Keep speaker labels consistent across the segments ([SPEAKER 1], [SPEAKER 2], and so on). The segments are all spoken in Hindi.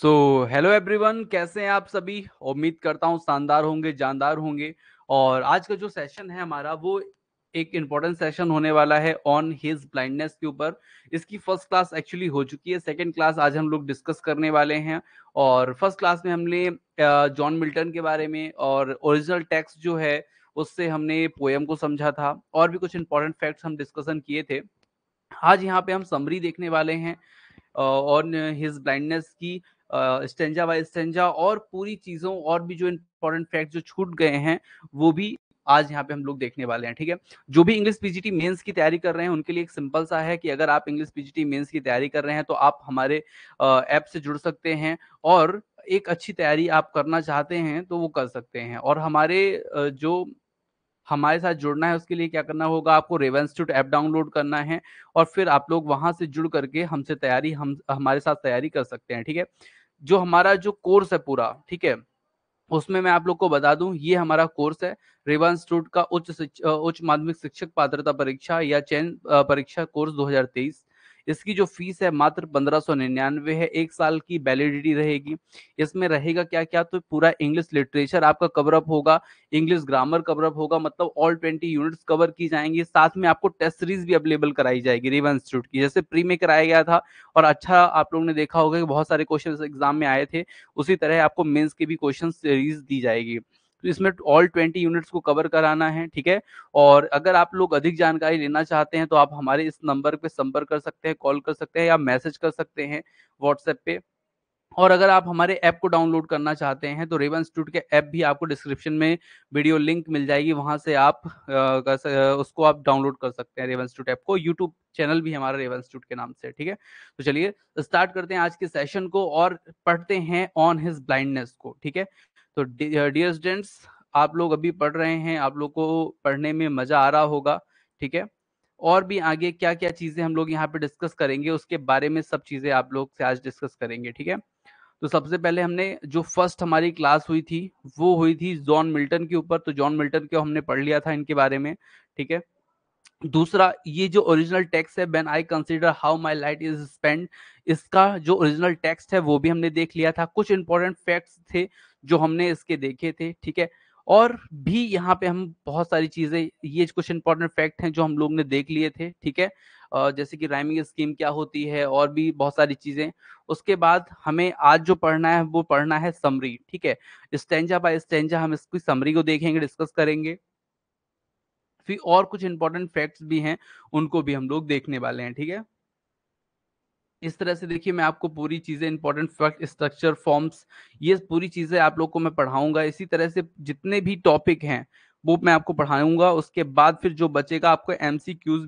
[SPEAKER 1] सो हेलो एवरीवन कैसे हैं आप सभी उम्मीद करता हूँ शानदार होंगे जानदार होंगे और आज का जो सेशन है हमारा वो एक इम्पोर्टेंट सेशन होने वाला है ऑन हिज ब्लाइंडनेस के ऊपर इसकी फर्स्ट क्लास एक्चुअली हो चुकी है सेकंड क्लास आज हम लोग डिस्कस करने वाले हैं और फर्स्ट क्लास में हमने जॉन मिल्टन के बारे में और ओरिजिनल टेक्स्ट जो है उससे हमने पोएम को समझा था और भी कुछ इंपॉर्टेंट फैक्ट्स हम डिस्कशन किए थे आज यहाँ पे हम समरी देखने वाले हैं ऑन हिज ब्लाइंडनेस की स्टेंजा बाय स्टेंजा और पूरी चीज़ों और भी जो इंपॉर्टेंट फैक्ट जो छूट गए हैं वो भी आज यहाँ पे हम लोग देखने वाले हैं ठीक है जो भी इंग्लिश पीजीटी मेंस की तैयारी कर रहे हैं उनके लिए एक सिंपल सा है कि अगर आप इंग्लिश पीजीटी मेंस की तैयारी कर रहे हैं तो आप हमारे ऐप से जुड़ सकते हैं और एक अच्छी तैयारी आप करना चाहते हैं तो वो कर सकते हैं और हमारे जो हमारे साथ जुड़ना है उसके लिए क्या करना होगा आपको इंस्टीट्यूट ऐप डाउनलोड करना है और फिर आप लोग वहां से जुड़ करके हमसे तैयारी हम हमारे साथ तैयारी कर सकते हैं ठीक है जो हमारा जो कोर्स है पूरा ठीक है उसमें मैं आप लोग को बता दूं ये हमारा कोर्स है रेवा इंस्टीट्यूट का उच्च उच्च माध्यमिक शिक्षक पात्रता परीक्षा या चयन परीक्षा कोर्स दो इसकी जो फीस है मात्र पंद्रह सौ निन्यानवे है एक साल की वैलिडिटी रहेगी इसमें रहेगा क्या क्या तो पूरा इंग्लिश लिटरेचर आपका कवरअप होगा इंग्लिश ग्रामर कवरअप होगा मतलब ऑल ट्वेंटी यूनिट्स कवर की जाएंगी साथ में आपको टेस्ट सीरीज भी अवेलेबल कराई जाएगी रेवा इंस्टीट्यूट की जैसे प्री में कराया गया था और अच्छा आप लोगों ने देखा होगा कि बहुत सारे क्वेश्चन एग्जाम में आए थे उसी तरह आपको मेन्स के भी क्वेश्चन सीरीज दी जाएगी तो इसमें ऑल ट्वेंटी यूनिट्स को कवर कराना है ठीक है और अगर आप लोग अधिक जानकारी लेना चाहते हैं तो आप हमारे इस नंबर पर संपर्क कर सकते हैं कॉल कर सकते हैं या मैसेज कर सकते हैं व्हाट्सएप पे और अगर आप हमारे ऐप को डाउनलोड करना चाहते हैं तो रेवन इंस्टीट्यूट के ऐप भी आपको डिस्क्रिप्शन में वीडियो लिंक मिल जाएगी वहां से आप आ, उसको आप डाउनलोड कर सकते हैं रेवन इंस्टीट्यूट ऐप को यूट्यूब चैनल भी हमारा रेवन इंस्टीट्यूट के नाम से ठीक है तो चलिए स्टार्ट करते हैं आज के सेशन को और पढ़ते हैं ऑन हिज ब्लाइंडनेस को ठीक है तो डियर स्टूडेंट्स आप लोग अभी पढ़ रहे हैं आप लोग को पढ़ने में मजा आ रहा होगा ठीक है और भी आगे क्या क्या चीजें हम लोग यहाँ पे डिस्कस करेंगे उसके बारे में सब चीजें आप लोग से आज डिस्कस करेंगे ठीक है तो सबसे पहले हमने जो फर्स्ट हमारी क्लास हुई थी वो हुई थी जॉन मिल्टन के ऊपर तो जॉन मिल्टन को हमने पढ़ लिया था इनके बारे में ठीक है दूसरा ये जो ओरिजिनल टेक्स्ट है when I consider how my light is spend इसका जो ओरिजिनल टेक्स्ट है वो भी हमने देख लिया था कुछ इंपॉर्टेंट फैक्ट्स थे जो हमने इसके देखे थे ठीक है और भी यहाँ पे हम बहुत सारी चीजें ये कुछ इंपॉर्टेंट फैक्ट हैं जो हम लोग ने देख लिए थे ठीक है जैसे कि राइमिंग स्कीम क्या होती है और भी बहुत सारी चीजें उसके बाद हमें आज जो पढ़ना है वो पढ़ना है समरी ठीक है स्टेंजा बाय स्टेंजा हम इसकी समरी को देखेंगे डिस्कस करेंगे फिर और कुछ इंपॉर्टेंट फैक्ट्स भी हैं उनको भी हम लोग देखने वाले हैं ठीक है इस तरह से देखिए मैं आपको पूरी चीज़ें इंपॉर्टेंट फैक्ट स्ट्रक्चर फॉर्म्स ये पूरी चीज़ें आप लोग को मैं पढ़ाऊंगा इसी तरह से जितने भी टॉपिक हैं वो मैं आपको पढ़ाऊंगा उसके बाद फिर जो बचेगा आपको एम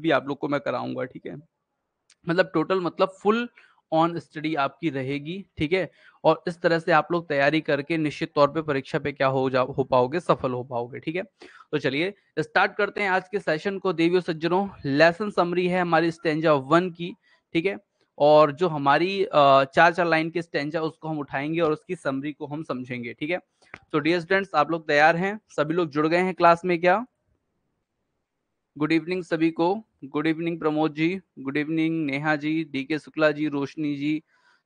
[SPEAKER 1] भी आप लोग को मैं कराऊंगा ठीक है मतलब टोटल मतलब फुल ऑन स्टडी आपकी रहेगी ठीक है और इस तरह से आप लोग तैयारी करके निश्चित तौर पे परीक्षा पे क्या हो जा हो पाओगे सफल हो पाओगे ठीक है तो चलिए स्टार्ट करते हैं आज के सेशन को देवियों सज्जनों लेसन समरी है हमारी स्टेंजा वन की ठीक है और जो हमारी चार चार लाइन की स्टेंजा उसको हम उठाएंगे और उसकी समरी को हम समझेंगे ठीक है तो डियर स्टूडेंट्स आप लोग तैयार हैं सभी लोग जुड़ गए हैं क्लास में क्या गुड इवनिंग सभी को good evening Pramod ji good evening Neha ji D K Shukla जी रोशनी जी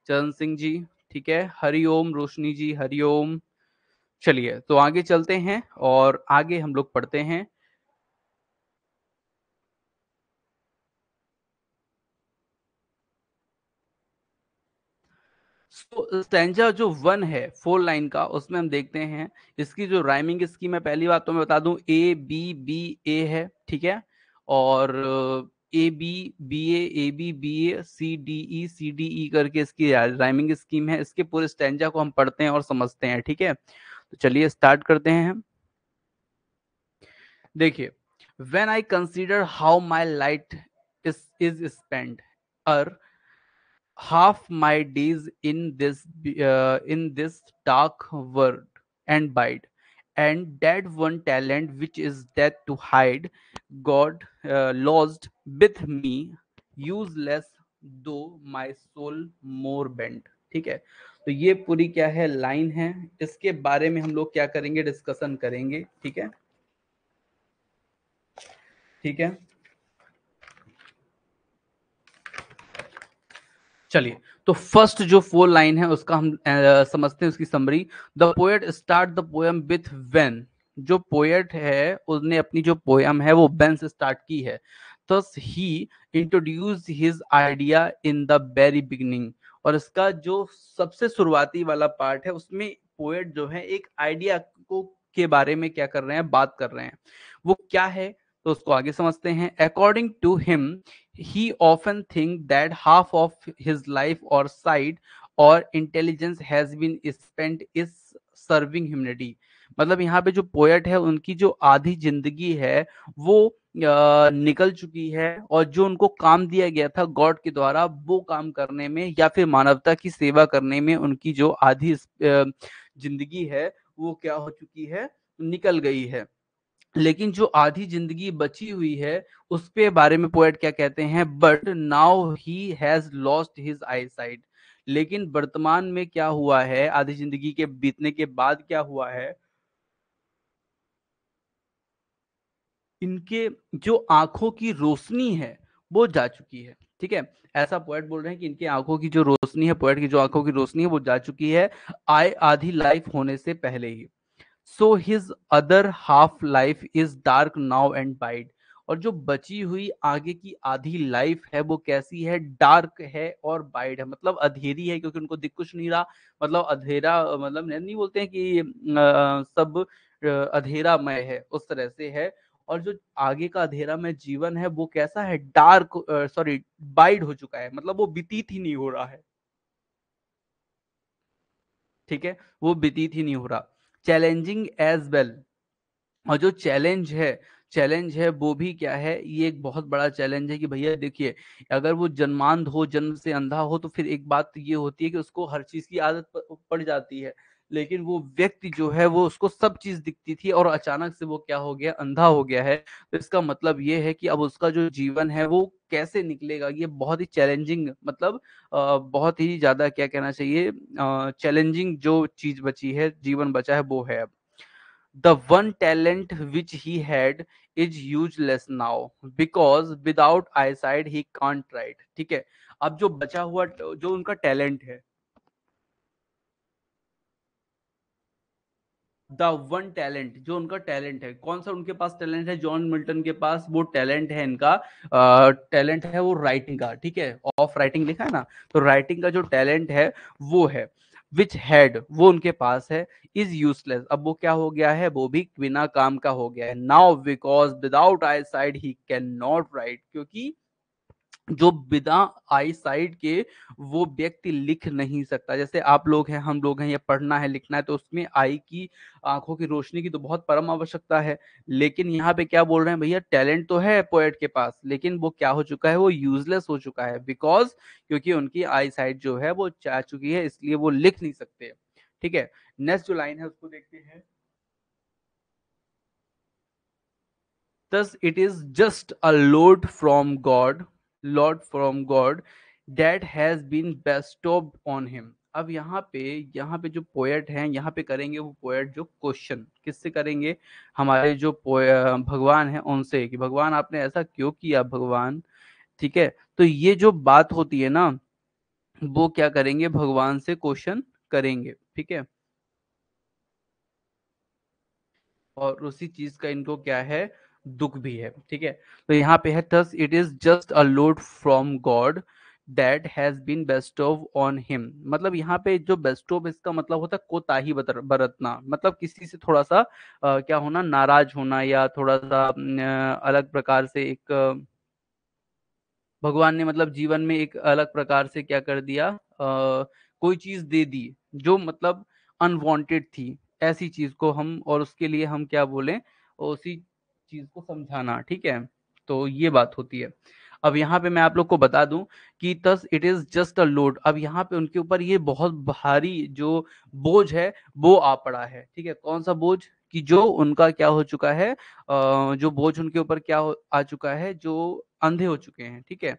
[SPEAKER 1] चरण सिंह जी ठीक है हरिओम रोशनी जी हरिओम चलिए तो आगे चलते हैं और आगे हम लोग पढ़ते हैं तो जो वन है फोर लाइन का उसमें हम देखते हैं इसकी जो राइमिंग स्कीम है पहली बात तो मैं बता दूं ए बी बी ए है ठीक है और A B B A A B B A C D E C D E करके इसकी राइमिंग स्कीम है इसके पूरे स्टेंजा को हम पढ़ते हैं और समझते हैं ठीक है तो चलिए स्टार्ट करते हैं हम देखिए when I consider how my light is spend ere half my days in this uh, in this dark world and bide and that one talent which is that to hide god uh, lost with me useless though my soul more bent ठीक है तो ये पूरी क्या है लाइन है इसके बारे में हम लोग क्या करेंगे डिस्कशन करेंगे ठीक है ठीक है चलिए तो फर्स्ट जो फोर लाइन है उसका हम आ, समझते हैं उसकी summary the poet start the poem with when जो पोएट है उसने अपनी जो पोएम है वो वेन से स्टार्ट की है thus he introduce his idea in the very beginning और इसका जो सबसे शुरुआती वाला पार्ट है उसमें पोएट जो है एक आइडिया को के बारे में क्या कर रहे हैं बात कर रहे हैं वो क्या है तो उसको आगे समझते हैं according to him he often think that half of his life or sight और intelligence has been spent is serving humanity मतलब यहाँ पे जो पोएट है उनकी जो आधी जिंदगी है वो निकल चुकी है और जो उनको काम दिया गया था गॉड के द्वारा वो काम करने में या फिर मानवता की सेवा करने में उनकी जो आधी जिंदगी है वो क्या हो चुकी है निकल गई है लेकिन जो आधी जिंदगी बची हुई है उसके बारे में पोएट क्या कहते हैं but now he has lost his eyesight लेकिन वर्तमान में क्या हुआ है आधी जिंदगी के बीतने के बाद क्या हुआ है इनके जो आंखों की रोशनी है वो जा चुकी है ठीक है ऐसा पोएट बोल रहे हैं कि इनके आंखों की जो रोशनी है पोएट की जो आंखों की रोशनी है वो जा चुकी है आए आधी लाइफ होने से पहले ही so his other half life is dark now and wide और जो बची हुई आगे की आधी लाइफ है वो कैसी है डार्क है और बाइड है मतलब अधेरी है क्योंकि उनको दिख कुछ नहीं रहा मतलब अधेरा मतलब नहीं बोलते हैं कि आ, सब मय है उस तरह से है और जो आगे का अधेरा में जीवन है वो कैसा है डार्क सॉरी बाइड हो चुका है मतलब वो बीतीत ही नहीं हो रहा है ठीक है वो बीतीत ही नहीं हो रहा चैलेंजिंग एज वेल और जो चैलेंज है चैलेंज है वो भी क्या है ये एक बहुत बड़ा चैलेंज है कि भैया देखिए अगर वो जन्मांध हो जन्म से अंधा हो तो फिर एक बात ये होती है कि उसको हर चीज की आदत पड़ जाती है लेकिन वो व्यक्ति जो है वो उसको सब चीज दिखती थी और अचानक से वो क्या हो गया अंधा हो गया है तो इसका मतलब ये है कि अब उसका जो जीवन है वो कैसे निकलेगा ये बहुत ही चैलेंजिंग मतलब बहुत ही ज्यादा क्या कहना चाहिए चैलेंजिंग जो चीज बची है जीवन बचा है वो है अब the one talent which he had is useless now because without eyesight he can't write ठीक है अब जो बचा हुआ जो उनका टैलेंट है द वन टैलेंट जो उनका टैलेंट है कौन सा उनके पास टैलेंट है जॉन मिल्टन के पास वो टैलेंट है इनका टैलेंट है वो राइटिंग का ठीक है ऑफ राइटिंग लिखा है ना तो राइटिंग का जो टैलेंट है वो है विच हैड वो उनके पास है इज यूजलेस अब वो क्या हो गया है वो भी बिना काम का हो गया है now because without eyesight he can not write क्योंकि जो बिना आई साइड के वो व्यक्ति लिख नहीं सकता जैसे आप लोग हैं हम लोग हैं या पढ़ना है लिखना है तो उसमें आई की आंखों की रोशनी की तो बहुत परम आवश्यकता है लेकिन यहाँ पे क्या बोल रहे हैं भैया टैलेंट तो है पोएट के पास लेकिन वो क्या हो चुका है वो यूजलेस हो चुका है बिकॉज क्योंकि उनकी आई साइड जो है वो चाह चुकी है इसलिए वो लिख नहीं सकते ठीक है नेक्स्ट जो लाइन है उसको देखते हैं thus it is just a load from god lord from God that has been bestow on him अब यहाँ पे यहाँ पे जो पोएट हैं यहाँ पे करेंगे वो पोएट जो क्वेश्चन किससे करेंगे हमारे जो भगवान हैं उनसे कि भगवान आपने ऐसा क्यों किया भगवान ठीक है तो ये जो बात होती है ना वो क्या करेंगे भगवान से क्वेश्चन करेंगे ठीक है और उसी चीज का इनको क्या है दुख भी है ठीक है तो यहाँ पे है thus it is just a load from God that has been off on him मतलब यहाँ पे जो बेस्ट ऑफ इसका मतलब होता है कोताही बरतना मतलब किसी से थोड़ा सा आ, क्या होना नाराज होना या थोड़ा सा अलग प्रकार से एक भगवान ने मतलब जीवन में एक अलग प्रकार से क्या कर दिया आ, कोई चीज दे दी जो मतलब अनवांटेड थी ऐसी चीज को हम और उसके लिए हम क्या बोले उसी चीज को समझाना ठीक है तो ये बात होती है अब यहाँ पे मैं आप लोग को बता दूं कि thus it is just a load अब यहाँ पे उनके ऊपर ये बहुत भारी जो बोझ है वो आ पड़ा है ठीक है कौन सा बोझ कि जो उनका क्या हो चुका है जो बोझ उनके ऊपर क्या आ चुका है जो अंधे हो चुके हैं ठीक है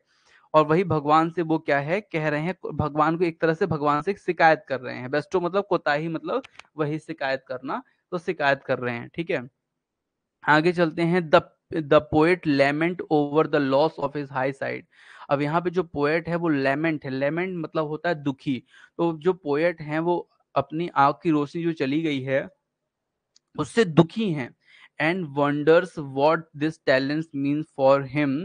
[SPEAKER 1] और वही भगवान से वो क्या है कह रहे हैं भगवान को एक तरह से भगवान से शिकायत कर रहे हैं बेस्टो मतलब कोताही मतलब वही शिकायत करना तो शिकायत कर रहे हैं ठीक है आगे चलते हैं the the poet lament over the loss of his eyesight अब यहाँ पे जो पोएट है वो लेमेंट है लेमेंट मतलब होता है दुखी तो जो पोएट है वो अपनी आग की रोशनी जो चली गई है उससे दुखी है and wonders what this talent mean for him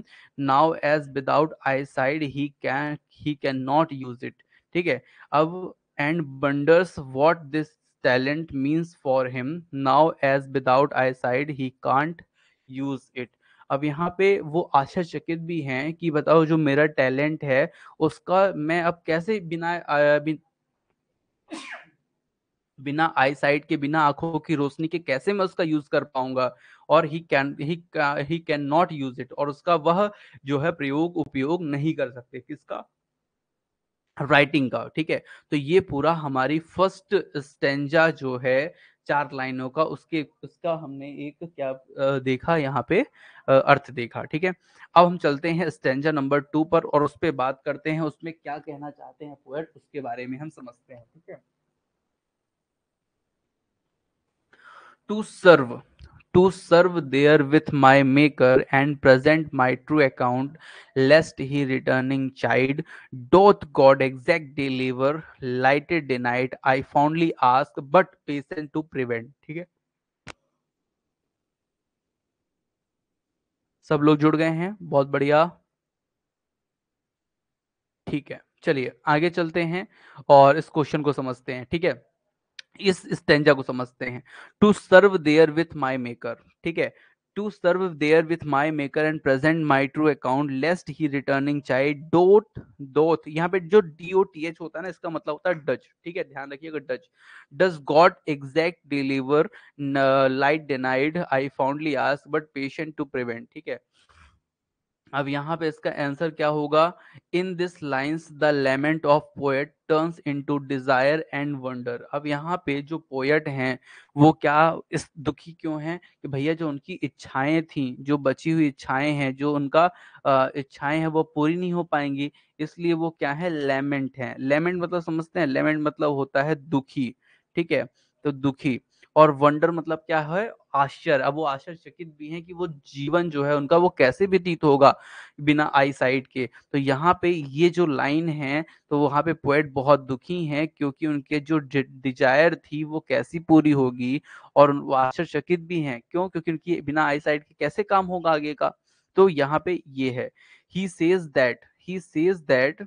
[SPEAKER 1] now as without eyesight he can he can not use it ठीक है अब and wonders what this talent means for him now as without eyesight he can't use it अब यहाँ पे वो आश्चर्यचकित भी हैं कि बताओ जो मेरा टैलेंट है उसका मैं अब कैसे बिना बिन, बिना आई साइट के बिना आंखों की रोशनी के कैसे मैं उसका यूज कर पाऊंगा और he can he he can not use it और उसका वह जो है प्रयोग उपयोग नहीं कर सकते किसका राइटिंग का ठीक है तो ये पूरा हमारी फर्स्ट स्टेंजा जो है चार लाइनों का उसके उसका हमने एक क्या देखा यहाँ पे अर्थ देखा ठीक है अब हम चलते हैं स्टेंजा नंबर टू पर और उस पर बात करते हैं उसमें क्या कहना चाहते हैं पोएट उसके बारे में हम समझते हैं ठीक है to serve to serve there with my maker and present my true account lest he returning chide doth god exact deliver lighted denied i fondly ask but patient to prevent ठीक है सब लोग जुड़ गए हैं बहुत बढ़िया ठीक है चलिए आगे चलते हैं और इस क्वेश्चन को समझते हैं ठीक है इस स्टेंजा को समझते हैं to serve there with my maker ठीक है to serve there with my maker and present my true account lest he returning child doth doth यहाँ पे जो डी ओ टी एच होता है ना इसका मतलब होता है डच ठीक है ध्यान रखिएगा doth does God exact deliver light denied I fondly ask but patient to prevent ठीक है अब यहाँ पे इसका आंसर क्या होगा in this lines the lament of poet turns into desire and wonder अब यहाँ पे जो पोएट हैं वो क्या इस दुखी क्यों हैं कि भैया जो उनकी इच्छाएं थी जो बची हुई इच्छाएं हैं जो उनका इच्छाएं हैं वो पूरी नहीं हो पाएंगी इसलिए वो क्या है लेमेंट है लेमेंट मतलब समझते हैं लेमेंट मतलब होता है दुखी ठीक है तो दुखी और वंडर मतलब क्या है आश्चर्य अब वो आश्चर्यचकित भी हैं कि वो जीवन जो है उनका वो कैसे व्यतीत होगा बिना आई साइड के तो यहाँ पे ये जो लाइन है तो वहाँ पे पोएट बहुत दुखी हैं क्योंकि उनके जो डिजायर थी वो कैसी पूरी होगी और वो आश्चर्यचकित भी हैं क्यों क्योंकि उनकी बिना आई साइड के कैसे काम होगा आगे का तो यहाँ पे ये है he says that he says that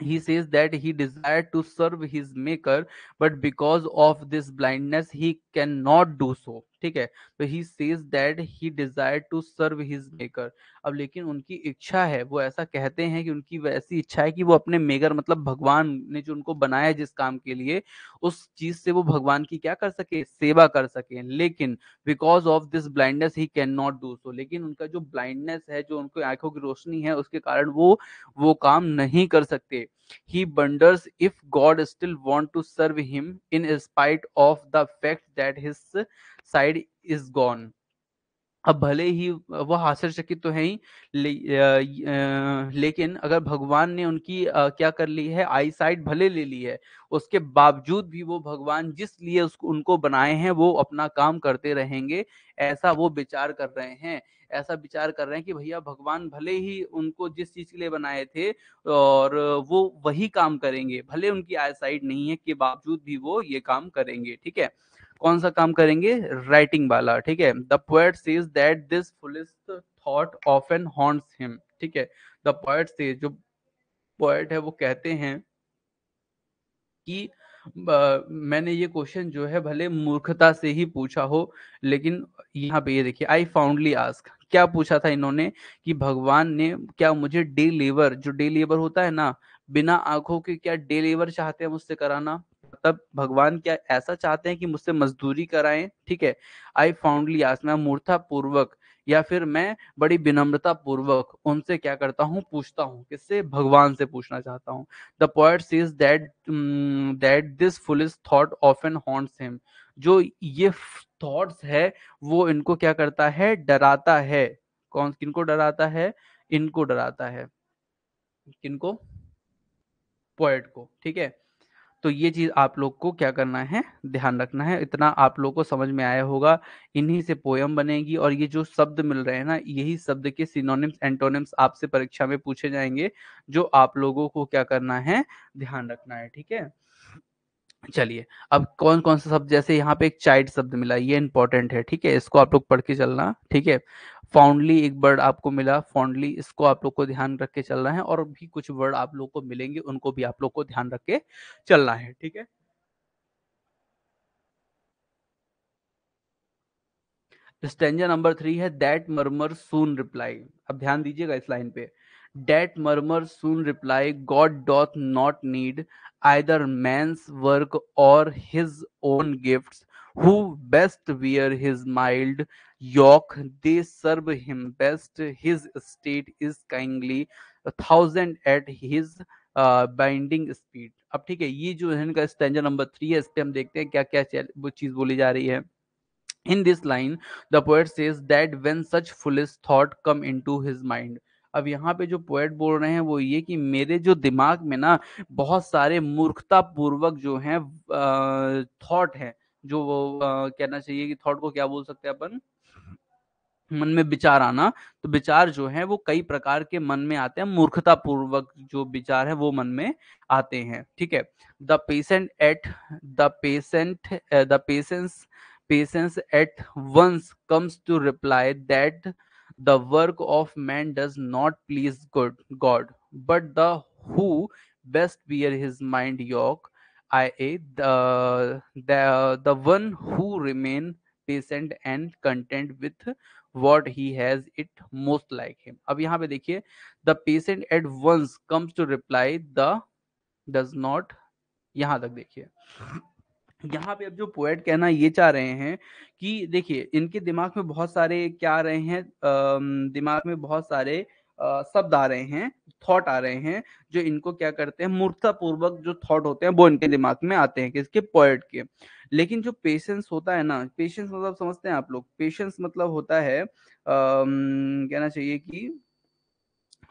[SPEAKER 1] he says that he desired to serve his maker but because of this blindness he cannot do so ठीक है तो he says that he desire to serve his maker अब लेकिन उनकी इच्छा है वो ऐसा कहते हैं कि उनकी वैसी इच्छा है कि वो अपने मेकर मतलब भगवान ने जो उनको बनाया जिस काम के लिए उस चीज से वो भगवान की क्या कर सके सेवा कर सके लेकिन because of this blindness he can not do so लेकिन उनका जो ब्लाइंडनेस है जो उनको आंखों की रोशनी है उसके कारण वो वो काम नहीं कर सकते he wonders if God still want to serve him in spite of the fact that his sight is gone अब भले ही वो आश्चर्यचकित तो है ही ले, आ, लेकिन अगर भगवान ने उनकी आ, क्या कर ली है आई साइड भले ले ली है उसके बावजूद भी वो भगवान जिस लिए उसको उनको बनाए हैं वो अपना काम करते रहेंगे ऐसा वो विचार कर रहे हैं ऐसा विचार कर रहे हैं कि भैया भगवान भले ही उनको जिस चीज के लिए बनाए थे और वो वही काम करेंगे भले उनकी आई साइड नहीं है के बावजूद भी वो ये काम करेंगे ठीक है कौन सा काम करेंगे राइटिंग वाला ठीक है the poet says that this foolish thought often haunts him ठीक है द पोएट सीज जो पोएट है वो कहते हैं कि Uh, मैंने ये क्वेश्चन जो है भले मूर्खता से ही पूछा हो लेकिन यहाँ पे ये देखिए आई फाउंडली आस्क क्या पूछा था इन्होंने कि भगवान ने क्या मुझे डे लेबर जो डे लेबर होता है ना बिना आंखों के क्या डे लेबर चाहते हैं मुझसे कराना तब भगवान क्या ऐसा चाहते हैं कि मुझसे मजदूरी कराएं ठीक है आई फाउंडली आस मैं मूर्था पूर्वक या फिर मैं बड़ी विनम्रता पूर्वक उनसे क्या करता हूँ पूछता हूँ किससे भगवान से पूछना चाहता हूँ the poet says that that this foolish thought often haunts him जो ये थॉट्स है वो इनको क्या करता है डराता है कौन किनको डराता है इनको डराता है किनको पोएट को ठीक है तो ये चीज़ आप लोग को क्या करना है ध्यान रखना है इतना आप लोग को समझ में आया होगा इन्हीं से पोयम बनेगी और ये जो शब्द मिल रहे हैं ना यही शब्द के सिनोनिम्स एंटोनिम्स आपसे परीक्षा में पूछे जाएंगे जो आप लोगों को क्या करना है ध्यान रखना है ठीक है चलिए अब कौन कौन सा शब्द जैसे यहाँ पे एक चाइल्ड शब्द मिला ये इंपॉर्टेंट है ठीक है इसको आप लोग पढ़ के चलना ठीक है फाउंडली एक वर्ड आपको मिला फाउंडली इसको आप लोग को ध्यान रख के चलना है और भी कुछ वर्ड आप लोग को मिलेंगे उनको भी आप लोग को ध्यान रख के चलना है ठीक है स्टेंजा नंबर थ्री है दैट मर्मर सून रिप्लाई अब ध्यान दीजिएगा इस लाइन पे That murmur soon reply God doth not need either man's work or his own gifts. Who best wear his mild yoke, they serve him best. His state is kindly, a thousand at his bidding uh, speed अब ठीक है ये जो है इनका स्टेंजर नंबर थ्री है इस हम देखते हैं क्या क्या वो चीज बोली जा रही है in this line the poet says that when such foolish thought come into his mind अब यहाँ पे जो पोएट बोल रहे हैं वो ये कि मेरे जो दिमाग में ना बहुत सारे मूर्खता पूर्वक जो है थॉट है जो वो आ, कहना चाहिए कि थॉट को क्या बोल सकते हैं अपन मन में विचार आना तो विचार जो है वो कई प्रकार के मन में आते हैं मूर्खता पूर्वक जो विचार है वो मन में आते हैं ठीक है the patient at the patient the patience patience at once comes to reply that The work of man does not please good God, but the who best bear his mind yoke, i.e., the, the the one who remain patient and content with what he has it most like him. अब यहाँ पे देखिए the patient at once comes to reply the does not यहाँ तक देखिए यहाँ पे अब जो पोएट कहना ये चाह रहे हैं कि देखिए इनके दिमाग में बहुत सारे क्या आ रहे हैं दिमाग में बहुत सारे शब्द आ रहे हैं थॉट आ रहे हैं जो इनको क्या करते हैं पूर्वक जो थॉट होते हैं वो इनके दिमाग में आते हैं किसके पोएट के लेकिन जो पेशेंस होता है ना पेशेंस मतलब समझते हैं आप लोग पेशेंस मतलब होता है अम्म कहना चाहिए कि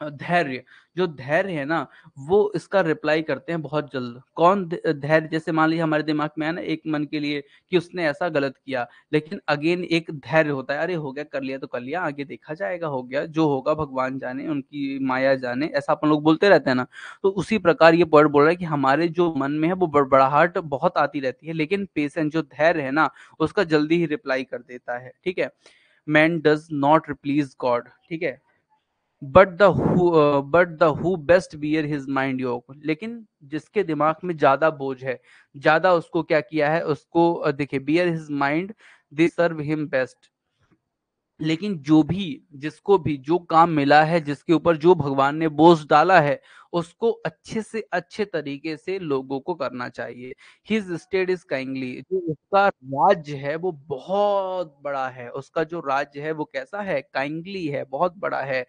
[SPEAKER 1] धैर्य जो धैर्य है ना वो इसका रिप्लाई करते हैं बहुत जल्द कौन धैर्य जैसे मान लीजिए हमारे दिमाग में है ना एक मन के लिए कि उसने ऐसा गलत किया लेकिन अगेन एक धैर्य होता है अरे हो गया कर लिया तो कर लिया आगे देखा जाएगा हो गया जो होगा भगवान जाने उनकी माया जाने ऐसा अपन लोग बोलते रहते हैं ना तो उसी प्रकार ये वर्ड बोल रहा है कि हमारे जो मन में है वो बड़बड़ाहट बहुत आती रहती है लेकिन पेशेंट जो धैर्य है ना उसका जल्दी ही रिप्लाई कर देता है ठीक है man does not replies God ठीक है but the but the who best bear his mind yoke लेकिन जिसके दिमाग में ज्यादा बोझ है ज्यादा उसको क्या किया है उसको देखिए bear his mind they serve him best लेकिन जो भी जिसको भी जो काम मिला है जिसके ऊपर जो भगवान ने बोझ डाला है उसको अच्छे से अच्छे तरीके से लोगों को करना चाहिए हिज स्टेट इज काइंडली जो उसका राज्य है वो बहुत बड़ा है उसका जो राज्य है वो कैसा है काइंडली है बहुत बड़ा है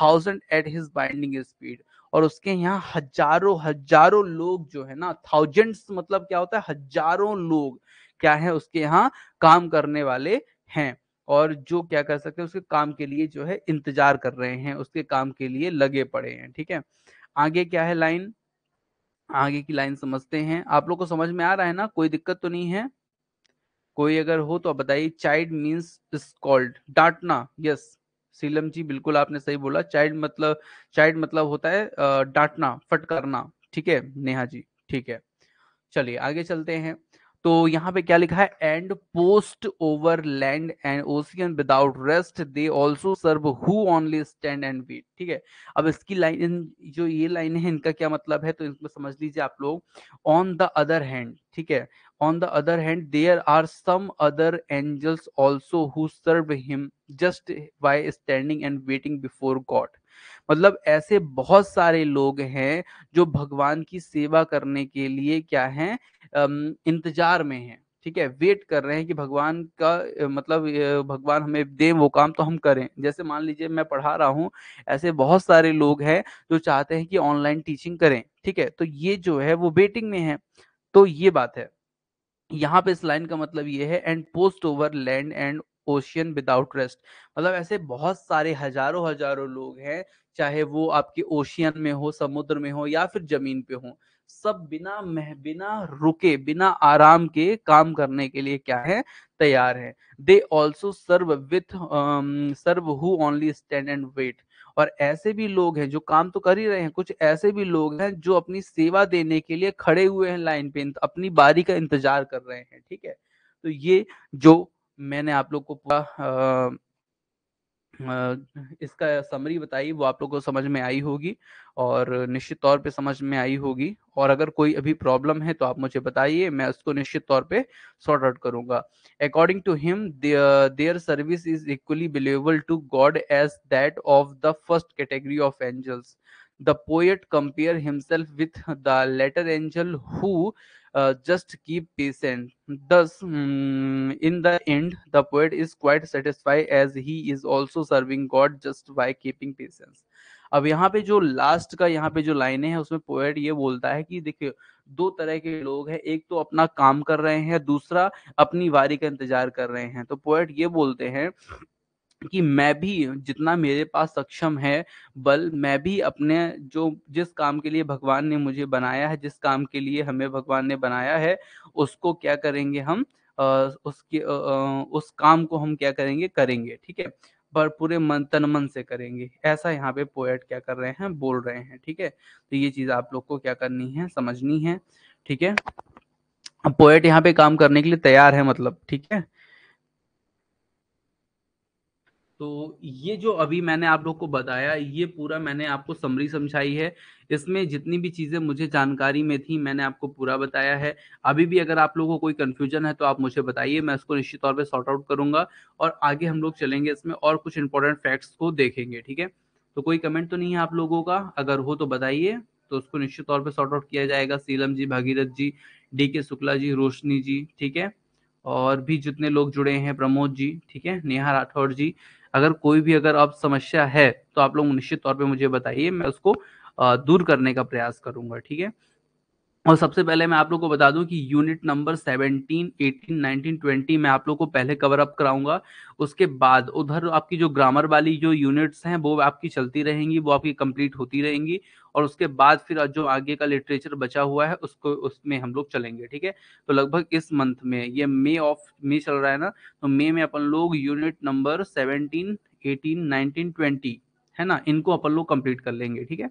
[SPEAKER 1] thousand at his bidding speed और उसके यहाँ हजारों हजारों लोग जो है ना थाउजेंड्स मतलब क्या होता है हजारों लोग क्या है उसके यहाँ काम करने वाले हैं और जो क्या कर सकते हैं उसके काम के लिए जो है इंतजार कर रहे हैं उसके काम के लिए लगे पड़े हैं ठीक है आगे क्या है लाइन आगे की लाइन समझते हैं आप लोग को समझ में आ रहा है ना कोई दिक्कत तो नहीं है कोई अगर हो तो आप बताइए चाइल्ड मीन्स इज कॉल्ड डांटना यस सीलम जी बिल्कुल आपने सही बोला चाइल्ड मतलब चाइल्ड मतलब होता है डांटना फटकारना ठीक है नेहा जी ठीक है चलिए आगे चलते हैं तो यहाँ पे क्या लिखा है and post over land and ocean without rest they also serve who only stand and wait ठीक है अब इसकी लाइन जो ये लाइन है इनका क्या मतलब है तो इसमें समझ लीजिए आप लोग ऑन द अदर हैंड ठीक है on the other hand there are some other angels also who serve him just by standing and waiting before God मतलब ऐसे बहुत सारे लोग हैं जो भगवान की सेवा करने के लिए क्या है इंतजार में है ठीक है वेट कर रहे हैं कि भगवान का मतलब भगवान हमें दे वो काम तो हम करें जैसे मान लीजिए मैं पढ़ा रहा हूँ ऐसे बहुत सारे लोग हैं जो चाहते हैं कि ऑनलाइन टीचिंग करें ठीक है तो ये जो है वो वेटिंग में है तो ये बात है यहाँ पे इस लाइन का मतलब ये है and post over land and ocean without rest मतलब ऐसे बहुत सारे हजारों हजारों लोग हैं चाहे वो आपके ओशियन में हो समुद्र में हो या फिर जमीन पे हो सब बिना मह बिना रुके बिना आराम के काम करने के लिए क्या है तैयार है they also serve with serve who only stand and wait और ऐसे भी लोग हैं जो काम तो कर ही रहे हैं कुछ ऐसे भी लोग हैं जो अपनी सेवा देने के लिए खड़े हुए हैं लाइन पे अपनी बारी का इंतजार कर रहे हैं ठीक है तो ये जो मैंने आप लोग को पूरा इसका समरी बताई वो आप लोगों को समझ में आई होगी और निश्चित तौर पे समझ में आई होगी और अगर कोई अभी प्रॉब्लम है तो आप मुझे बताइए मैं उसको निश्चित तौर पे सॉर्ट आउट करूंगा according to him their service is equally valuable to God as that of the first category of angels the poet compare himself with the latter angel who just keep patient thus in the end the poet is quite satisfy as he is also serving God just by keeping patience अब यहाँ पे जो लास्ट का यहाँ पे जो लाइने हैं उसमें पोएट ये बोलता है कि देखिए दो तरह के लोग हैं एक तो अपना काम कर रहे हैं दूसरा अपनी वारी का इंतजार कर रहे हैं तो पोएट ये बोलते हैं कि मैं भी जितना मेरे पास सक्षम है बल मैं भी अपने जो जिस काम के लिए भगवान ने मुझे बनाया है जिस काम के लिए हमें भगवान ने बनाया है उसको क्या करेंगे हम उसके उस काम को हम क्या करेंगे करेंगे ठीक है पर पूरे मन तन मन से करेंगे ऐसा यहाँ पे पोएट क्या कर रहे हैं बोल रहे हैं ठीक है तो ये चीज आप लोग को क्या करनी है समझनी है ठीक है पोएट यहाँ पे काम करने के लिए तैयार है मतलब ठीक है तो ये जो अभी मैंने आप लोग को बताया ये पूरा मैंने आपको समरी समझाई है इसमें जितनी भी चीज़ें मुझे जानकारी में थी मैंने आपको पूरा बताया है अभी भी अगर आप लोगों को कोई कन्फ्यूजन है तो आप मुझे बताइए मैं उसको निश्चित तौर पर सॉर्ट आउट करूंगा और आगे हम लोग चलेंगे इसमें और कुछ इंपॉर्टेंट फैक्ट्स को देखेंगे ठीक है तो कोई कमेंट तो नहीं है आप लोगों का अगर हो तो बताइए तो उसको निश्चित तौर पर सॉर्ट आउट किया जाएगा सीलम जी भागीरथ जी डी के शुक्ला जी रोशनी जी ठीक है और भी जितने लोग जुड़े हैं प्रमोद जी ठीक है नेहा राठौर जी अगर कोई भी अगर अब समस्या है तो आप लोग निश्चित तौर पर मुझे बताइए मैं उसको दूर करने का प्रयास करूंगा ठीक है और सबसे पहले मैं आप लोग को बता दूं कि यूनिट नंबर 17, 18, 19, 20 मैं आप लोग को पहले कवर अप कराऊंगा उसके बाद उधर आपकी जो ग्रामर वाली जो यूनिट्स हैं वो आपकी चलती रहेंगी वो आपकी कंप्लीट होती रहेंगी और उसके बाद फिर जो आगे का लिटरेचर बचा हुआ है उसको उसमें हम लोग चलेंगे ठीक है तो लगभग इस मंथ में ये मे ऑफ मे चल रहा है ना तो मे में अपन लोग unit number seventeen eighteen nineteen twenty है ना इनको अपन लोग कंप्लीट कर लेंगे ठीक है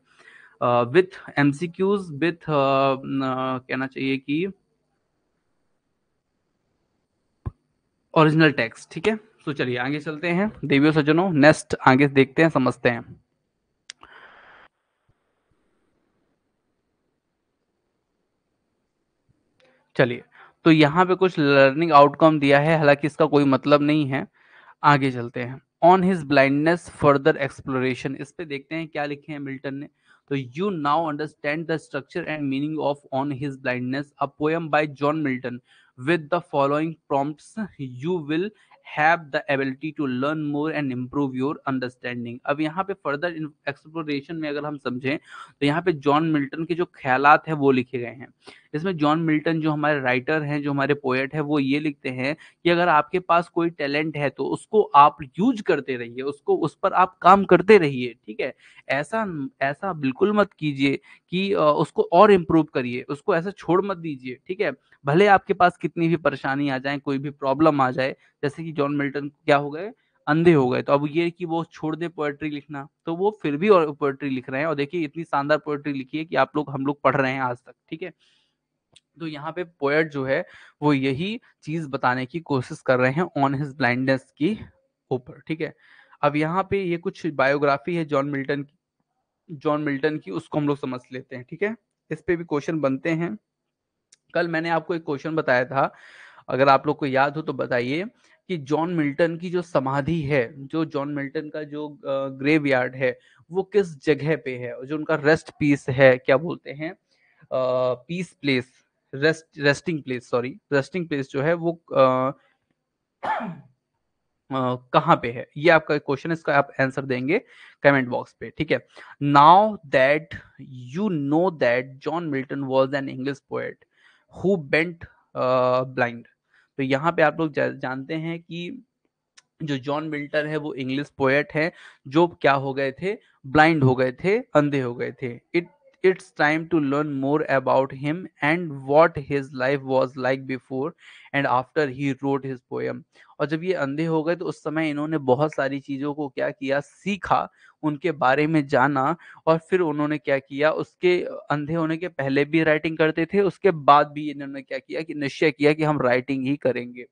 [SPEAKER 1] with M C Qs with कहना चाहिए कि ओरिजिनल टेक्स्ट ठीक है तो चलिए आगे चलते हैं देवियों सज्जनों नेक्स्ट आगे देखते हैं समझते हैं चलिए तो यहाँ पे कुछ लर्निंग आउटकम दिया है हालांकि इसका कोई मतलब नहीं है आगे चलते हैं on his blindness further exploration इस पे देखते हैं क्या लिखे हैं मिल्टन ने तो you now understand the structure and meaning of on his blindness a poem by John Milton with the following prompts you will have the ability to learn more and improve your understanding अब यहाँ पे फर्दर एक्सप्लोरेशन में अगर हम समझें तो यहाँ पे जॉन मिल्टन के जो ख्याल है वो लिखे गए हैं इसमें जॉन मिल्टन जो हमारे राइटर हैं जो हमारे पोएट है वो ये लिखते हैं कि अगर आपके पास कोई टैलेंट है तो उसको आप यूज करते रहिए उसको उस पर आप काम करते रहिए ठीक है ऐसा ऐसा बिल्कुल मत कीजिए कि उसको और इम्प्रूव करिए उसको ऐसा छोड़ मत दीजिए ठीक है भले आपके पास कितनी भी परेशानी आ जाए कोई भी प्रॉब्लम आ जाए जैसे कि जॉन मिल्टन क्या हो गए अंधे हो गए तो अब ये कि वो छोड़ दे पोएट्री लिखना तो वो फिर भी और पोएट्री लिख रहे हैं और देखिए इतनी शानदार पोएट्री लिखी है कि आप लोग हम लोग पढ़ रहे हैं आज तक ठीक है तो यहाँ पे पोएट जो है वो यही चीज बताने की कोशिश कर रहे हैं ऑन हिज ब्लाइंडनेस की ऊपर ठीक है अब यहाँ पे ये कुछ बायोग्राफी है जॉन मिल्टन की जॉन मिल्टन की उसको हम लोग समझ लेते हैं ठीक है इस पे भी क्वेश्चन बनते हैं कल मैंने आपको एक क्वेश्चन बताया था अगर आप लोग को याद हो तो बताइए कि जॉन मिल्टन की जो समाधि है जो जॉन मिल्टन का जो ग्रेव यार्ड है वो किस जगह पे है और जो उनका रेस्ट पीस है क्या बोलते हैं peace place rest resting place sorry resting place जो है वो कहाँ पे है ये आपका क्वेश्चन इसका आप आंसर देंगे कमेंट बॉक्स पे ठीक है now that you know that John Milton was an English poet who went blind तो यहाँ पे आप लोग जानते हैं कि जो जॉन मिल्टन है वो इंग्लिश पोएट है जो क्या हो गए थे ब्लाइंड हो गए थे अंधे हो गए थे it it's time to learn more about him and what his life was like before and after he wrote his poem और जब ये अंधे हो गए तो उस समय इन्होंने बहुत सारी चीज़ों को क्या किया सीखा उनके बारे में जाना और फिर उन्होंने क्या किया उसके अंधे होने के पहले भी राइटिंग करते थे उसके बाद भी इन्होंने क्या किया कि निश्चय किया कि हम राइटिंग ही करेंगे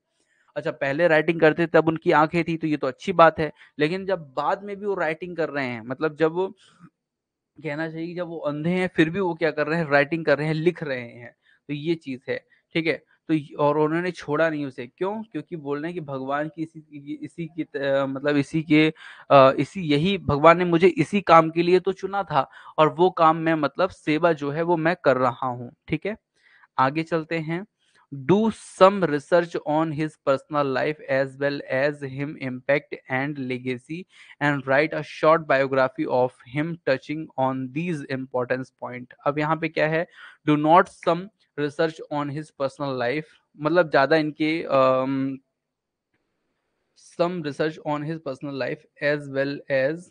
[SPEAKER 1] अच्छा पहले राइटिंग करते तब उनकी आंखें थी तो ये तो अच्छी बात है लेकिन जब बाद में भी वो राइटिंग कर रहे हैं मतलब जब वो कहना चाहिए जब वो अंधे हैं फिर भी वो क्या कर रहे हैं राइटिंग कर रहे हैं लिख रहे हैं तो ये चीज़ है ठीक है तो और उन्होंने छोड़ा नहीं उसे क्यों क्योंकि बोल रहे हैं कि भगवान की इसी इसी की मतलब इसी के इसी यही भगवान ने मुझे इसी काम के लिए तो चुना था और वो काम मैं मतलब सेवा जो है वो मैं कर रहा हूँ ठीक है आगे चलते हैं do some research on his personal life as well as him impact and legacy and write a short biography of him touching on these importance point अब यहाँ पे क्या है do not some research on his personal life मतलब ज्यादा इनके um, some research on his personal life as well as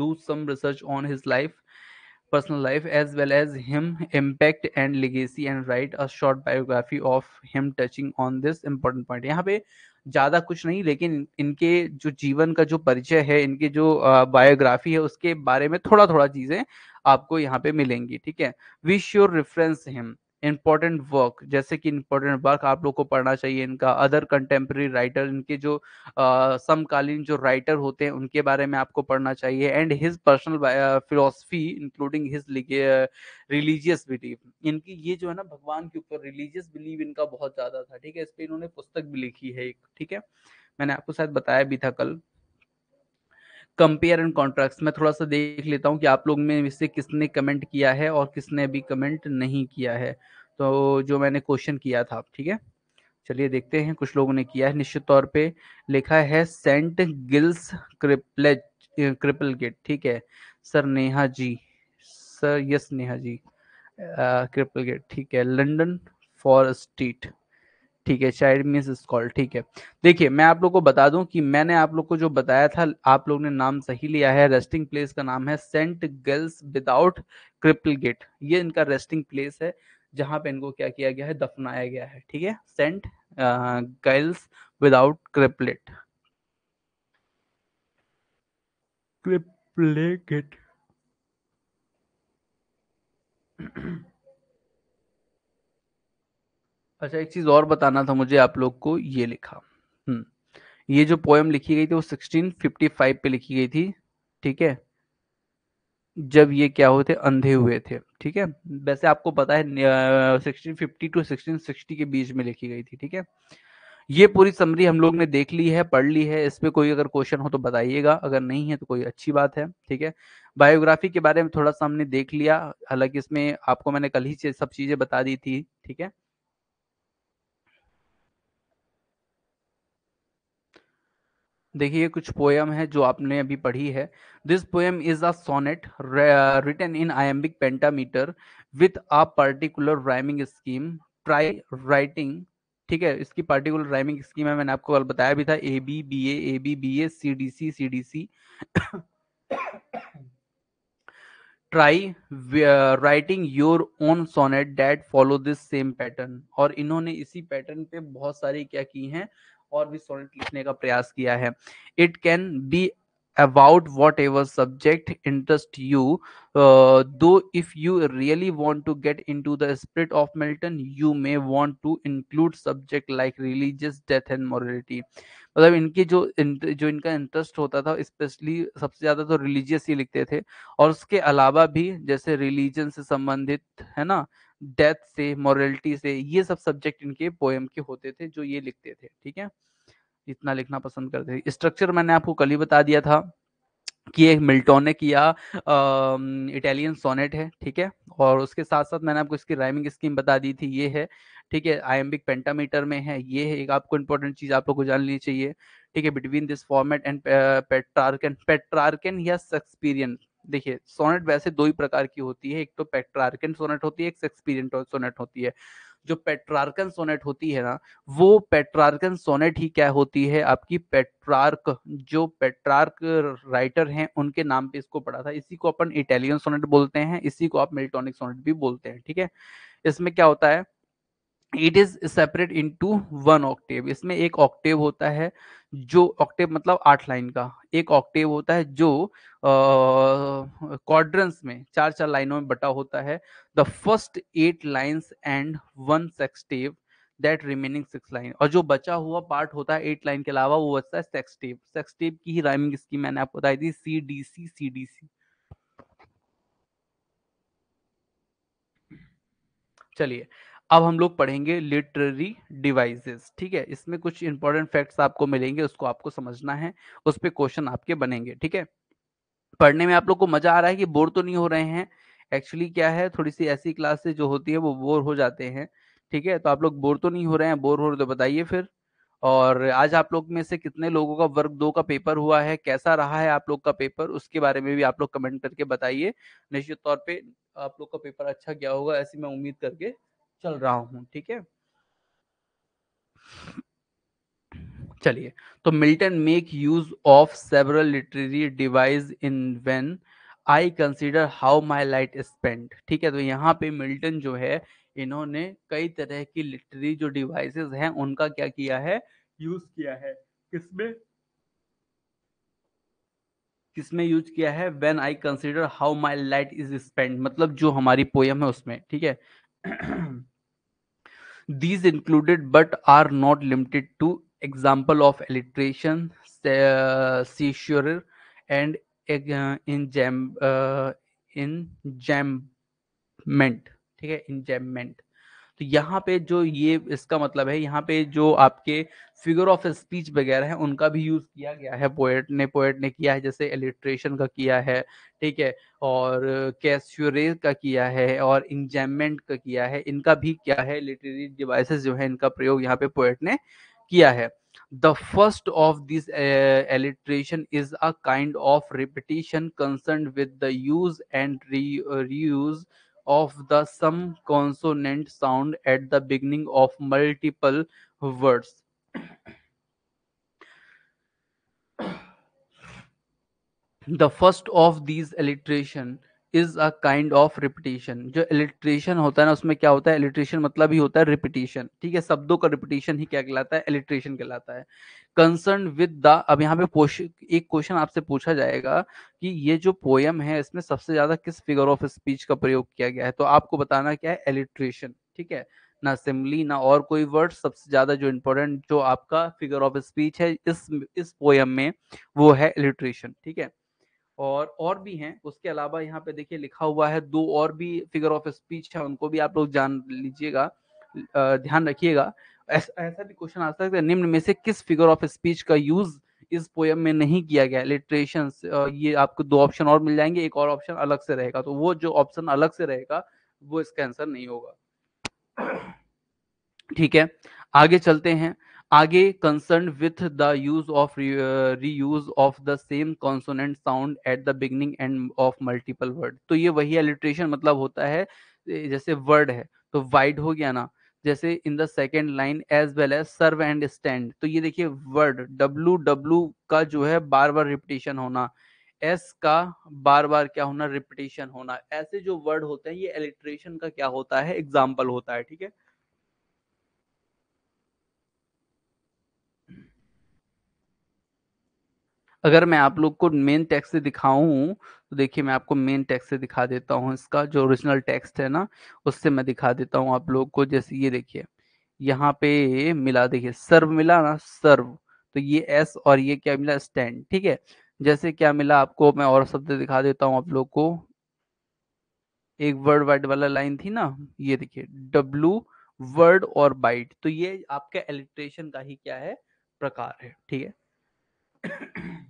[SPEAKER 1] do some research on his life personal life as well as him impact and legacy and write a short biography of him touching on this important point यहाँ पे ज्यादा कुछ नहीं लेकिन इनके जो जीवन का जो परिचय है इनके जो बायोग्राफी है उसके बारे में थोड़ा थोड़ा चीजें आपको यहाँ पे मिलेंगी ठीक है we sure reference him important work जैसे कि इम्पोर्टेंट वर्क आप लोग को पढ़ना चाहिए इनका अदर कंटेम्प्रेरी राइटर इनके जो समकालीन जो राइटर होते हैं उनके बारे में आपको पढ़ना चाहिए and his personal philosophy including his religious belief इनकी ये जो है ना भगवान के ऊपर रिलीजियस बिलीव इनका बहुत ज्यादा था ठीक है इस पर इन्होंने पुस्तक भी लिखी है एक ठीक है मैंने आपको शायद बताया भी था कल कंपेयर एंड कॉन्ट्रैक्ट मैं थोड़ा सा देख लेता हूँ कि आप लोग में इससे किसने कमेंट किया है और किसने अभी कमेंट नहीं किया है तो जो मैंने क्वेश्चन किया था ठीक है चलिए देखते हैं कुछ लोगों ने किया है निश्चित तौर पे लिखा है Saint Giles Cripplegate Cripplegate ठीक है sir Neha ji sir yes Neha ji Cripplegate ठीक है लंडन फॉर स्ट्रीट ठीक है शायर मिस स्कॉल ठीक है देखिए मैं आप लोग को बता दूं कि मैंने आप लोग को जो बताया था आप लोग ने नाम सही लिया है रेस्टिंग प्लेस का नाम है Saint Giles without Cripplegate ये इनका रेस्टिंग प्लेस है जहां पे इनको क्या किया गया है दफनाया गया है ठीक है Saint Giles without Cripplegate अच्छा एक चीज और बताना था मुझे आप लोग को ये लिखा हम्म, ये जो पोएम लिखी गई थी वो 1655 पे लिखी गई थी ठीक है जब ये क्या होते अंधे हुए थे ठीक है वैसे आपको पता है 1650 टू 1660 के बीच में लिखी गई थी ठीक है ये पूरी समरी हम लोग ने देख ली है पढ़ ली है इस पर कोई अगर क्वेश्चन हो तो बताइएगा अगर नहीं है तो कोई अच्छी बात है ठीक है बायोग्राफी के बारे में थोड़ा सा हमने देख लिया हालांकि इसमें आपको मैंने कल ही सब चीज़ें बता दी थी ठीक है देखिए कुछ पोएम है जो आपने अभी पढ़ी है this poem is a sonnet written in iambic pentameter with a particular rhyming scheme try writing ठीक है इसकी पर्टिकुलर राइमिंग स्कीम है मैंने आपको कल बताया भी था A B B A A B B A C D C C D C try writing your own sonnet that follow this same pattern और इन्होंने इसी पैटर्न पे बहुत सारी क्या की हैं और भी सोनेट लिखने का प्रयास किया है it can be about whatever subject interest you uh, though if you really want to get into the spirit of milton you may want to include subject like religious death and morality मतलब इनके जो जो इनका इंटरेस्ट होता था स्पेशली सबसे ज्यादा तो रिलीजियस ही लिखते थे और उसके अलावा भी जैसे रिलीजन से संबंधित है ना डेथ से मॉरलिटी से ये सब सब्जेक्ट इनके पोएम के होते थे जो ये लिखते थे ठीक है इतना लिखना पसंद करते हैं स्ट्रक्चर मैंने आपको कल ही बता दिया था कि एक मिल्टोनिक या इटालियन सोनेट है ठीक है और उसके साथ साथ मैंने आपको इसकी राइमिंग स्कीम बता दी थी ये है ठीक है आयम्बिक पेंटामीटर में है ये है एक आपको इंपॉर्टेंट चीज आप लोग को जान लेनी चाहिए ठीक है between this format and Petrarchan Petrarchan या शेक्सपियरियन देखिए सोनेट वैसे दो ही प्रकार की होती है एक तो पेट्रार्कन सोनेट होती है एक शेक्सपियरियन सोनेट होती है जो पेट्रार्कन सोनेट होती है ना वो पेट्रार्कन सोनेट ही क्या होती है आपकी पेट्रार्क जो पेट्रार्क राइटर हैं उनके नाम पे इसको पढ़ा था इसी को अपन इटालियन सोनेट बोलते हैं इसी को आप मिल्टोनिक सोनेट भी बोलते हैं ठीक है इसमें क्या होता है it is separate into one octave इसमें एक ऑक्टेव होता है जो ऑक्टेव मतलब आठ लाइन का एक ऑक्टेव होता है जो uh, में चार चार लाइनों में बटा होता है the first eight line and one sestet that remaining six line और जो बचा हुआ पार्ट होता है एट लाइन के अलावा वो बचता है सेक्सटेव सेक्सटेव की ही राइमिंग स्कीम मैंने आपको बताई थी सी डी सी सी डी सी चलिए अब हम लोग पढ़ेंगे लिटरेरी डिवाइसेस ठीक है इसमें कुछ इंपॉर्टेंट फैक्ट्स आपको मिलेंगे उसको आपको समझना है उस पर क्वेश्चन आपके बनेंगे ठीक है पढ़ने में आप लोग को मजा आ रहा है कि बोर तो नहीं हो रहे हैं एक्चुअली क्या है थोड़ी सी ऐसी क्लासेस जो होती है वो बोर हो जाते हैं ठीक है तो आप लोग बोर तो नहीं हो रहे हैं बोर हो रहे तो बताइए फिर और आज आप लोग में से कितने लोगों का वर्ग दो का पेपर हुआ है कैसा रहा है आप लोग का पेपर उसके बारे में भी आप लोग कमेंट करके बताइए निश्चित तौर पे आप लोग का पेपर अच्छा गया होगा ऐसी मैं उम्मीद करके चल रहा हूं ठीक है चलिए तो Milton make use of several literary device in when I consider how my light spend ठीक है तो यहाँ पे मिल्टन जो है इन्होंने कई तरह की लिटरेरी जो डिवाइसेस हैं उनका क्या किया है यूज किया है किसमें किसमें यूज किया है when I consider how my light is spend मतलब जो हमारी पोयम है उसमें ठीक है These included but are not limited to example of alliteration, uh, seizure, and uh, enjam, uh, enjambment. ठीक है enjambment. तो यहाँ पे जो ये इसका मतलब है यहाँ पे जो आपके फिगर ऑफ स्पीच वगैरह है उनका भी यूज किया गया है पोएट ने पोएट ने किया है जैसे एलिट्रेशन का किया है ठीक है और कैस्यूरे का किया है और इंजैमेंट का किया है इनका भी क्या है लिटरेरी डिवाइसेस जो है इनका प्रयोग यहाँ पे पोएट ने किया है the first of this alliteration is a kind of repetition concern with the use and reuse of the sum consonant sound at the beginning of multiple words. the first of these alliteration is a kind of repetition जो इलिट्रेशन होता है ना उसमें क्या होता है एलिट्रेशन मतलब ही होता है रिपीटेशन ठीक है शब्दों का रिपीटेशन ही क्या कहलाता है इलिट्रेशन कहलाता है कंसर्न विद द अब यहाँ पे एक क्वेश्चन आपसे पूछा जाएगा कि ये जो पोयम है इसमें सबसे ज्यादा किस फिगर ऑफ स्पीच का प्रयोग किया गया है तो आपको बताना क्या है एलिट्रेशन ठीक है ना सिमली ना और कोई वर्ड सबसे ज्यादा जो इम्पोर्टेंट जो आपका फिगर ऑफ स्पीच है इस इस पोयम में वो है एलिट्रेशन ठीक है और और भी हैं उसके अलावा यहाँ पे देखिए लिखा हुआ है दो और भी फिगर ऑफ स्पीच है उनको भी आप लोग जान लीजिएगा ध्यान रखिएगा ऐसा एस, भी क्वेश्चन आ सकता है निम्न में से किस फिगर ऑफ स्पीच का यूज इस पोयम में नहीं किया गया लिट्रेशन ये आपको दो ऑप्शन और मिल जाएंगे एक और ऑप्शन अलग से रहेगा तो वो जो ऑप्शन अलग से रहेगा वो इसका आंसर नहीं होगा ठीक है आगे चलते हैं आगे concern with the use of re, uh, the of the same consonant sound at the beginning and of तो ये वही एलिट्रेशन मतलब होता है जैसे वर्ड है तो वाइड हो गया ना जैसे in the second line as well as serve and stand तो ये देखिए वर्ड डब्लू डब्लू का जो है बार बार रिपीटेशन होना एस का बार बार क्या होना रिपीटेशन होना ऐसे जो वर्ड होते हैं ये एलिट्रेशन का क्या होता है एग्जाम्पल होता है ठीक है अगर मैं आप लोग को मेन टेक्स्ट दिखाऊं तो देखिए मैं आपको मेन टेक्स्ट से दिखा देता हूं इसका जो ओरिजिनल टेक्स्ट है ना उससे मैं दिखा देता हूं आप लोग को जैसे ये देखिए यहाँ पे मिला देखिए सर्व मिला ना सर्व तो ये एस और ये क्या मिला स्टैंड ठीक है जैसे क्या मिला आपको मैं और शब्द दिखा देता हूँ आप लोग को एक वर्ड वाइड वाला लाइन थी ना ये देखिए डब्लू वर्ड और बाइट तो ये आपका एलिट्रेशन का ही क्या है प्रकार है ठीक है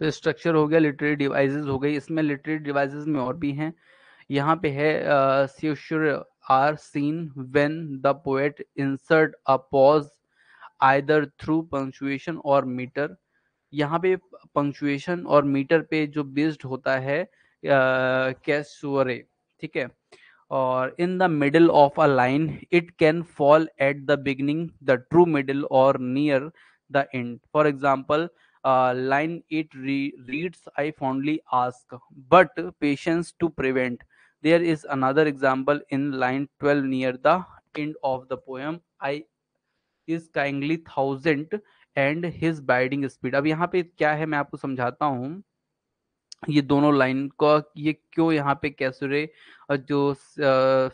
[SPEAKER 1] तो स्ट्रक्चर हो गया लिटरेरी डिवाइसेस हो गई इसमें लिटरेरी डिवाइसेस में और भी हैं यहाँ पे है caesura are seen when the poet insert a pause either through punctuation और मीटर यहाँ पे पंक्चुएशन और मीटर पे जो बेस्ड होता है कैसुअरे ठीक है और in the middle of a line it can fall at the beginning the true middle और near the end for example line it reads I fondly ask but patience to prevent there is another example in line twelve near the end of the poem I is kindly thousand and his biding speed अब यहाँ पे क्या है मैं आपको समझाता हूँ ये दोनों लाइन का ये क्यों यहाँ पे कैसे जो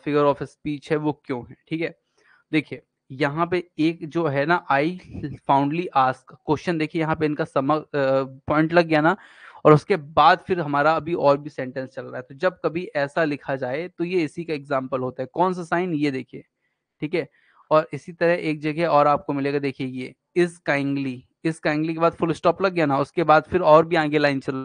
[SPEAKER 1] फिगर ऑफ स्पीच है वो क्यों है ठीक है देखिए यहाँ पे एक जो है ना आई फाउंडली आस्क क्वेश्चन देखिए यहाँ पे इनका समर पॉइंट लग गया ना और उसके बाद फिर हमारा अभी और भी सेंटेंस चल रहा है तो जब कभी ऐसा लिखा जाए तो ये इसी का एग्जाम्पल होता है कौन सा साइन ये देखिए ठीक है और इसी तरह एक जगह और आपको मिलेगा देखिए ये इज काइंगली इस काइंगली के बाद फुल स्टॉप लग गया ना उसके बाद फिर और भी आगे लाइन चल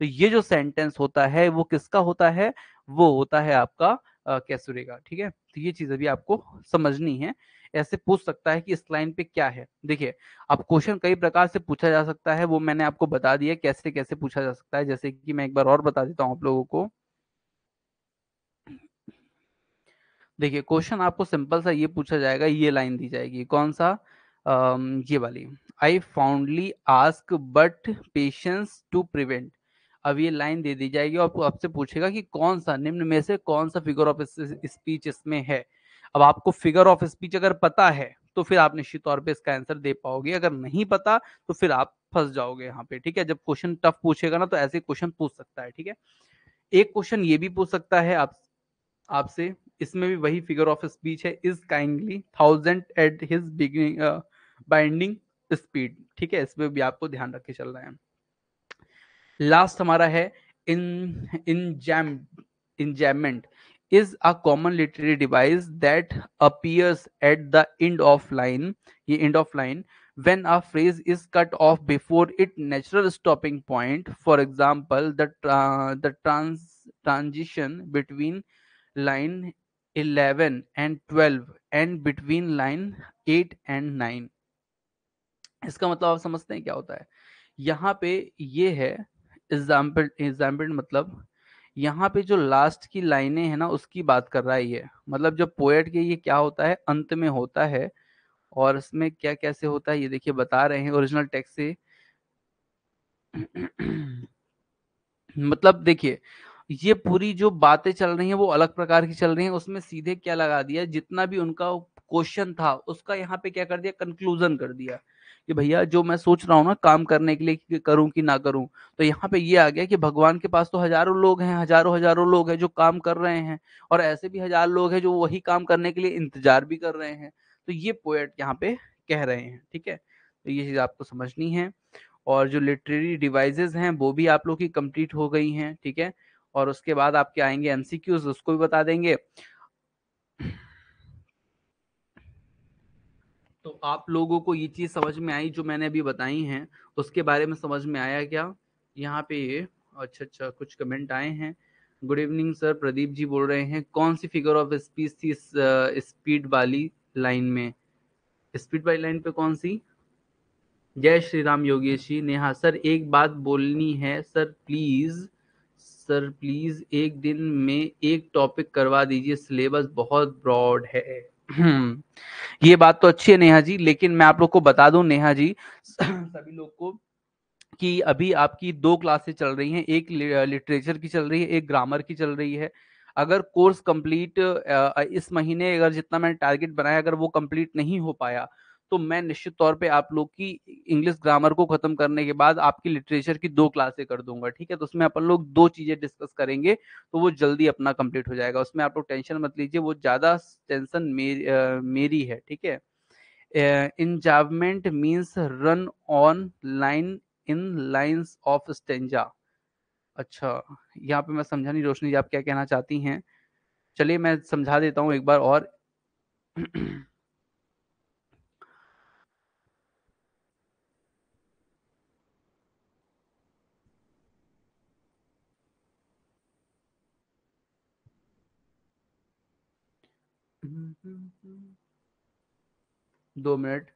[SPEAKER 1] तो ये जो सेंटेंस होता है वो किसका होता है वो होता है आपका कैसुरे का ठीक है तो ये चीज अभी आपको समझनी है ऐसे पूछ सकता है कि इस लाइन पे क्या है देखिए अब क्वेश्चन कई प्रकार से पूछा जा सकता है वो मैंने आपको बता दिया कैसे कैसे पूछा जा सकता है जैसे कि मैं एक बार और बता देता हूँ आप लोगों को देखिए क्वेश्चन आपको सिंपल सा ये पूछा जाएगा ये लाइन दी जाएगी कौन सा आ, ये वाली I fondly ask but patience to prevent अब ये लाइन दे दी जाएगी और आपको आपसे पूछेगा कि कौन सा निम्न में से कौन सा फिगर ऑफ स्पीच इसमें है अब आपको फिगर ऑफ स्पीच अगर पता है तो फिर आप निश्चित तौर पे इसका आंसर दे पाओगे अगर नहीं पता तो फिर आप फंस जाओगे यहाँ पे ठीक है जब क्वेश्चन टफ पूछेगा ना तो ऐसे क्वेश्चन पूछ सकता है ठीक है एक क्वेश्चन ये भी पूछ सकता है आप आपसे इसमें भी वही फिगर ऑफ स्पीच है is kindly thousand at his beginning binding speed ठीक है इसमें भी आपको ध्यान रख के चल रहे हैं लास्ट हमारा है in in jam enjambment is a common literary device that appears at the end of line ये end of line when a phrase is cut off before it natural stopping point for example the trans transition between line eleven and twelve and between line eight and nine इसका मतलब आप समझते हैं क्या होता है यहाँ पे ये है एग्जाम्पल एग्जाम्पल मतलब यहाँ पे जो लास्ट की लाइनें है ना उसकी बात कर रहा है ये मतलब जो पोएट के ये क्या होता है अंत में होता है और इसमें क्या कैसे होता है ये देखिए बता रहे हैं ओरिजिनल टेक्स्ट से मतलब देखिए ये पूरी जो बातें चल रही हैं वो अलग प्रकार की चल रही हैं उसमें सीधे क्या लगा दिया जितना भी उनका क्वेश्चन था उसका यहाँ पे क्या कर दिया कंक्लूजन कर दिया कि भैया जो मैं सोच रहा हूँ ना काम करने के लिए करूं करूँ कि ना करूँ तो यहाँ पे ये आ गया कि भगवान के पास तो हजारों लोग हैं हजारों हजारों लोग हैं जो काम कर रहे हैं और ऐसे भी हजार लोग हैं जो वही काम करने के लिए इंतजार भी कर रहे हैं तो ये पोएट यहाँ पे कह रहे हैं ठीक है तो ये चीज़ आपको समझनी है और जो लिटरेरी डिवाइजेज हैं वो भी आप लोग की कंप्लीट हो गई हैं ठीक है और उसके बाद आपके आएंगे एमसीक्यूज उसको भी बता देंगे तो आप लोगों को ये चीज समझ में आई जो मैंने अभी बताई हैं उसके बारे में समझ में आया क्या यहाँ पे ये अच्छा अच्छा कुछ कमेंट आए हैं good evening sir Pradeep ji बोल रहे हैं कौन सी फिगर ऑफ स्पीच थी स्पीड वाली लाइन में स्पीड वाली लाइन पे कौन सी जय श्री राम योगेश जी नेहा सर एक बात बोलनी है सर प्लीज सर प्लीज एक दिन में एक टॉपिक करवा दीजिए सिलेबस बहुत ब्रॉड है हम्म ये बात तो अच्छी है नेहा जी लेकिन मैं आप लोग को बता दूं नेहा जी सभी लोग को कि अभी आपकी दो क्लासेस चल रही हैं एक लिटरेचर की चल रही है एक ग्रामर की चल रही है अगर कोर्स कंप्लीट इस महीने अगर जितना मैंने टारगेट बनाया अगर वो कंप्लीट नहीं हो पाया तो मैं निश्चित तौर पे आप लोग की इंग्लिश ग्रामर को खत्म करने के बाद आपकी लिटरेचर की दो क्लासें कर दूंगा ठीक है तो उसमें अपन लोग दो चीजें डिस्कस करेंगे तो वो जल्दी अपना कंप्लीट हो जाएगा उसमें आप लोग टेंशन मत लीजिए वो ज्यादा टेंशन मेरी, है ठीक है enjambment means run on line in lines of stanza अच्छा यहाँ पे मैं समझा नहीं रोशनी जी आप क्या कहना चाहती हैं चलिए मैं समझा देता हूँ एक बार और Mm-hmm. दो मिनट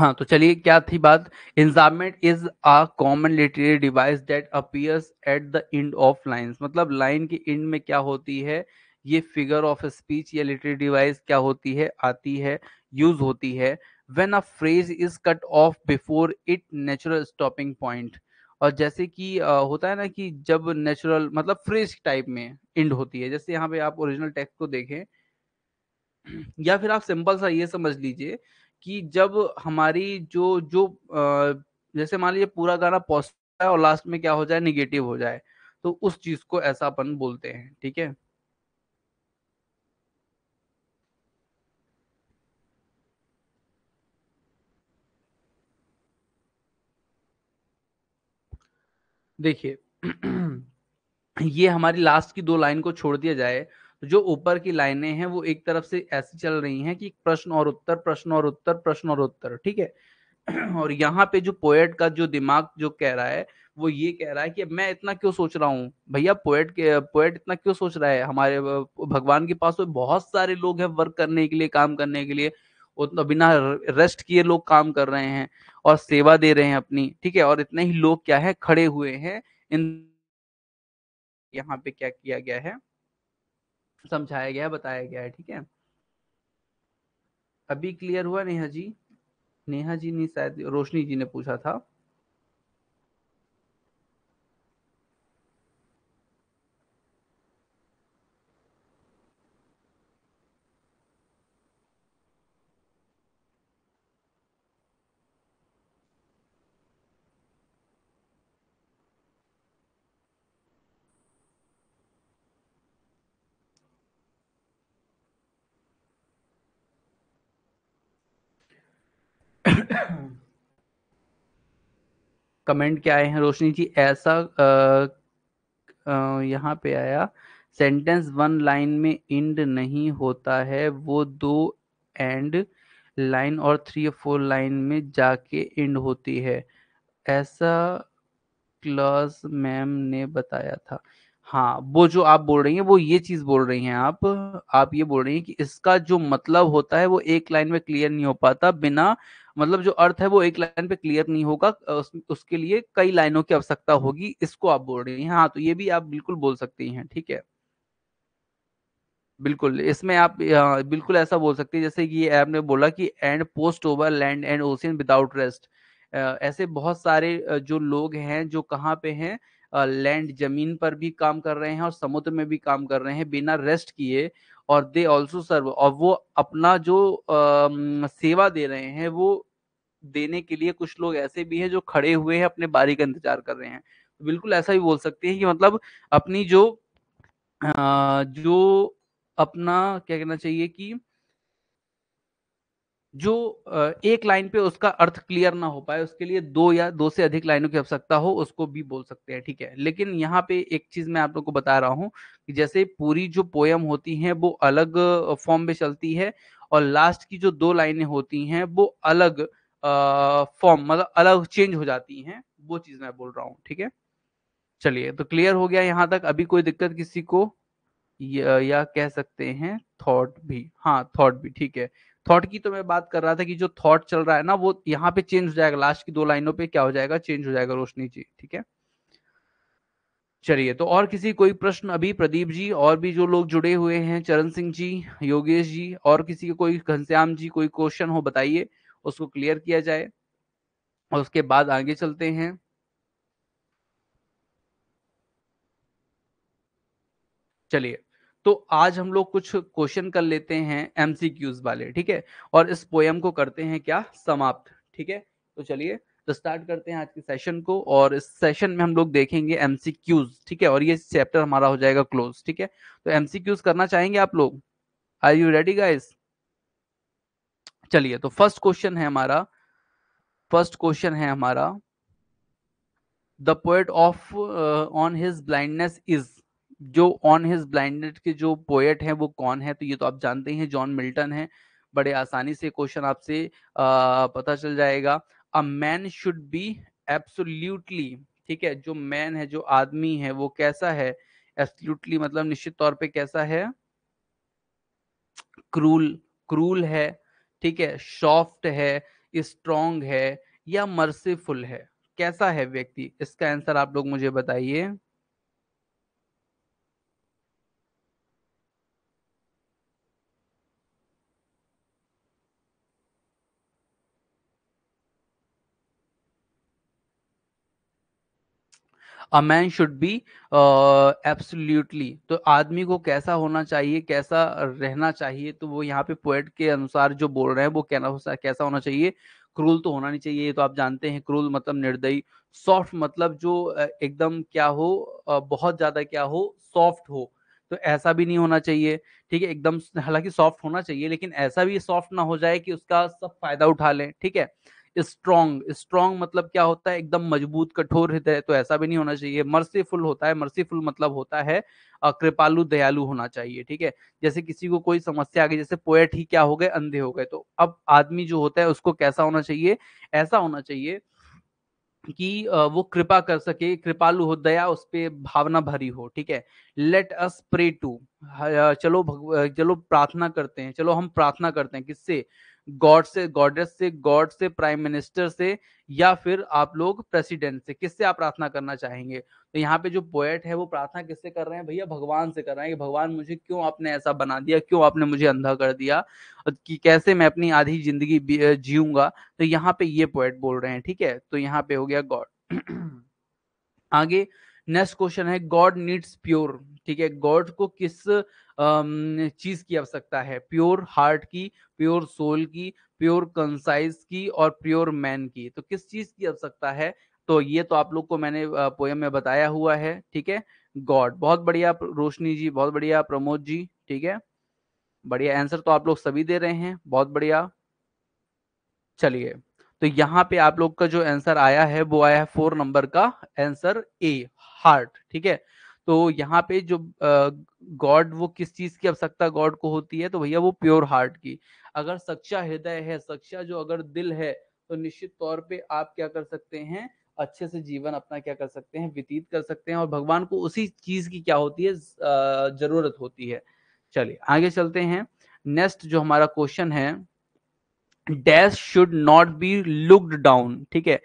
[SPEAKER 1] हाँ तो चलिए क्या थी बात enjambment is a common literary device that appears at the end of lines मतलब लाइन के एंड में क्या होती है ये फिगर ऑफ स्पीच या लिटरेरी डिवाइस क्या होती है आती है यूज होती है when a phrase is cut off before it natural stopping point और जैसे कि होता है ना कि जब नेचुरल मतलब फ्रेज टाइप में एंड होती है जैसे यहाँ पे आप ओरिजिनल टेक्स्ट को देखें या फिर आप सिंपल सा ये समझ लीजिए कि जब हमारी जो जो जैसे मान लीजिए पूरा गाना पॉजिटिव है और लास्ट में क्या हो जाए निगेटिव हो जाए तो उस चीज को ऐसा अपन बोलते हैं ठीक है देखिए ये हमारी लास्ट की दो लाइन को छोड़ दिया जाए जो ऊपर की लाइनें हैं वो एक तरफ से ऐसी चल रही हैं कि प्रश्न और उत्तर प्रश्न और उत्तर प्रश्न और उत्तर ठीक है और यहाँ पे जो पोएट का जो दिमाग जो कह रहा है वो ये कह रहा है कि मैं इतना क्यों सोच रहा हूँ भैया पोएट के पोएट इतना क्यों सोच रहा है हमारे भगवान के पास तो बहुत सारे लोग हैं वर्क करने के लिए काम करने के लिए उतना तो बिना रेस्ट किए लोग काम कर रहे हैं और सेवा दे रहे हैं अपनी ठीक है और इतने ही लोग क्या है खड़े हुए हैं इन यहाँ पे क्या किया गया है समझाया गया बताया गया है ठीक है अभी क्लियर हुआ नेहा जी नेहा जी ने शायद रोशनी जी ने पूछा था कमेंट क्या आए हैं रोशनी जी ऐसा यहाँ पे आया सेंटेंस वन लाइन में इंड नहीं होता है वो दो एंड लाइन और थ्री या फोर लाइन में जाके एंड होती है ऐसा क्लास मैम ने बताया था हाँ वो जो आप बोल रही हैं वो ये चीज बोल रही हैं आप आप ये बोल रही हैं कि इसका जो मतलब होता है वो एक लाइन में क्लियर नहीं हो पाता बिना मतलब जो अर्थ है वो एक लाइन पे क्लियर नहीं होगा उस, उसके लिए कई लाइनों की आवश्यकता होगी इसको आप बोल रही हैं हाँ तो ये भी आप बिल्कुल बोल सकती हैं ठीक है बिल्कुल इसमें आप हाँ, बिल्कुल ऐसा बोल सकते हैं जैसे कि आपने बोला कि and post over land and ocean without rest ऐसे बहुत सारे जो लोग हैं जो कहाँ पे हैं लैंड जमीन पर भी काम कर रहे हैं और समुद्र में भी काम कर रहे हैं बिना रेस्ट किए और दे ऑल्सो सर्व और वो अपना जो आ, सेवा दे रहे हैं वो देने के लिए कुछ लोग ऐसे भी हैं जो खड़े हुए हैं अपने बारी का इंतजार कर रहे हैं बिल्कुल ऐसा भी बोल सकते हैं कि मतलब अपनी जो आ, जो अपना क्या कहना चाहिए कि जो एक लाइन पे उसका अर्थ क्लियर ना हो पाए उसके लिए दो या दो से अधिक लाइनों की आवश्यकता हो उसको भी बोल सकते हैं ठीक है लेकिन यहाँ पे एक चीज मैं आप लोग को बता रहा हूँ कि जैसे पूरी जो पोयम होती है वो अलग फॉर्म में चलती है और लास्ट की जो दो लाइनें होती हैं वो अलग फॉर्म मतलब अलग चेंज हो जाती हैं वो चीज मैं बोल रहा हूँ ठीक है चलिए तो क्लियर हो गया यहाँ तक अभी कोई दिक्कत किसी को या, या कह सकते हैं थॉट भी हाँ थॉट भी ठीक है थॉट की तो मैं बात कर रहा था कि जो थॉट चल रहा है ना वो यहाँ पे चेंज हो जाएगा लास्ट की दो लाइनों पे क्या हो जाएगा चेंज हो जाएगा रोशनी जी ठीक है चलिए तो और किसी कोई प्रश्न अभी प्रदीप जी और भी जो लोग जुड़े हुए हैं चरण सिंह जी योगेश जी और किसी के कोई घनश्याम जी कोई क्वेश्चन हो बताइए उसको क्लियर किया जाए और उसके बाद आगे चलते हैं चलिए तो आज हम लोग कुछ क्वेश्चन कर लेते हैं एमसीक्यूज वाले ठीक है और इस पोयम को करते हैं क्या समाप्त ठीक है तो चलिए तो स्टार्ट करते हैं आज के सेशन को और इस सेशन में हम लोग देखेंगे एमसीक्यूज ठीक है और ये चैप्टर हमारा हो जाएगा क्लोज ठीक है तो एमसीक्यूज करना चाहेंगे आप लोग आर यू रेडी गाइस चलिए तो फर्स्ट क्वेश्चन है हमारा फर्स्ट क्वेश्चन है हमारा the poet of on his blindness is जो ऑन हिज ब्लाइंडेड के जो पोएट हैं वो कौन है तो ये तो आप जानते हैं जॉन मिल्टन है बड़े आसानी से क्वेश्चन आपसे पता चल जाएगा a man should be absolutely ठीक है जो मैन है जो आदमी है वो कैसा है एब्सोल्यूटली मतलब निश्चित तौर पे कैसा है क्रूल क्रूल है ठीक है सॉफ्ट है स्ट्रॉन्ग है या मर्सीफुल है कैसा है व्यक्ति इसका आंसर आप लोग मुझे बताइए a man should be absolutely तो आदमी को कैसा होना चाहिए कैसा रहना चाहिए तो वो यहाँ पे पोएट के अनुसार जो बोल रहे हैं वो कहना कैसा होना चाहिए क्रूल तो होना नहीं चाहिए ये तो आप जानते हैं क्रूल मतलब निर्दयी सॉफ्ट मतलब जो एकदम क्या हो बहुत ज्यादा क्या हो सॉफ्ट हो तो ऐसा भी नहीं होना चाहिए ठीक है एकदम हालांकि सॉफ्ट होना चाहिए लेकिन ऐसा भी सॉफ्ट ना हो जाए कि उसका सब फायदा उठा लें ठीक है स्ट्रॉन्ग स्ट्रॉन्ग मतलब क्या होता है एकदम मजबूत कठोर हृदय तो ऐसा भी नहीं होना चाहिए मर्सीफुल होता है मर्सीफुल मतलब होता है कृपालु दयालु होना चाहिए ठीक है जैसे किसी को कोई समस्या आ गई जैसे पोएट ही क्या हो गए अंधे हो गए तो अब आदमी जो होता है उसको कैसा होना चाहिए ऐसा होना चाहिए कि वो कृपा कर सके कृपालु हो दया उस पर भावना भरी हो ठीक है लेट अस प्रे टू चलो चलो प्रार्थना करते हैं चलो हम प्रार्थना करते हैं किससे गॉड से गॉडेस से गॉड से प्राइम मिनिस्टर से या फिर आप लोग प्रेसिडेंट से किससे आप प्रार्थना करना चाहेंगे तो यहाँ पे जो पोएट है वो प्रार्थना किससे कर रहे हैं भैया भगवान से कर रहे हैं कि भगवान मुझे क्यों आपने ऐसा बना दिया क्यों आपने मुझे अंधा कर दिया कि कैसे मैं अपनी आधी जिंदगी जीऊंगा तो यहाँ पे ये पोएट बोल रहे हैं ठीक है तो यहाँ पे हो गया गॉड आगे नेक्स्ट क्वेश्चन है गॉड नीड्स प्योर ठीक है गॉड को किस चीज की आवश्यकता है प्योर हार्ट की प्योर सोल की प्योर कंसाइज की और प्योर मैन की तो किस चीज की आवश्यकता है तो ये तो आप लोग को मैंने पोयम में बताया हुआ है ठीक है गॉड बहुत बढ़िया रोशनी जी बहुत बढ़िया प्रमोद जी ठीक है बढ़िया आंसर तो आप लोग सभी दे रहे हैं बहुत बढ़िया चलिए तो यहाँ पे आप लोग का जो आंसर आया है वो आया है फोर नंबर का आंसर ए हार्ट ठीक है तो यहाँ पे जो गॉड वो किस चीज की आवश्यकता गॉड को होती है तो भैया वो प्योर हार्ट की अगर सच्चा हृदय है सच्चा जो अगर दिल है तो निश्चित तौर पे आप क्या कर सकते हैं अच्छे से जीवन अपना क्या कर सकते हैं व्यतीत कर सकते हैं और भगवान को उसी चीज की क्या होती है जरूरत होती है चलिए आगे चलते हैं नेक्स्ट जो हमारा क्वेश्चन है dash should not be looked down ठीक है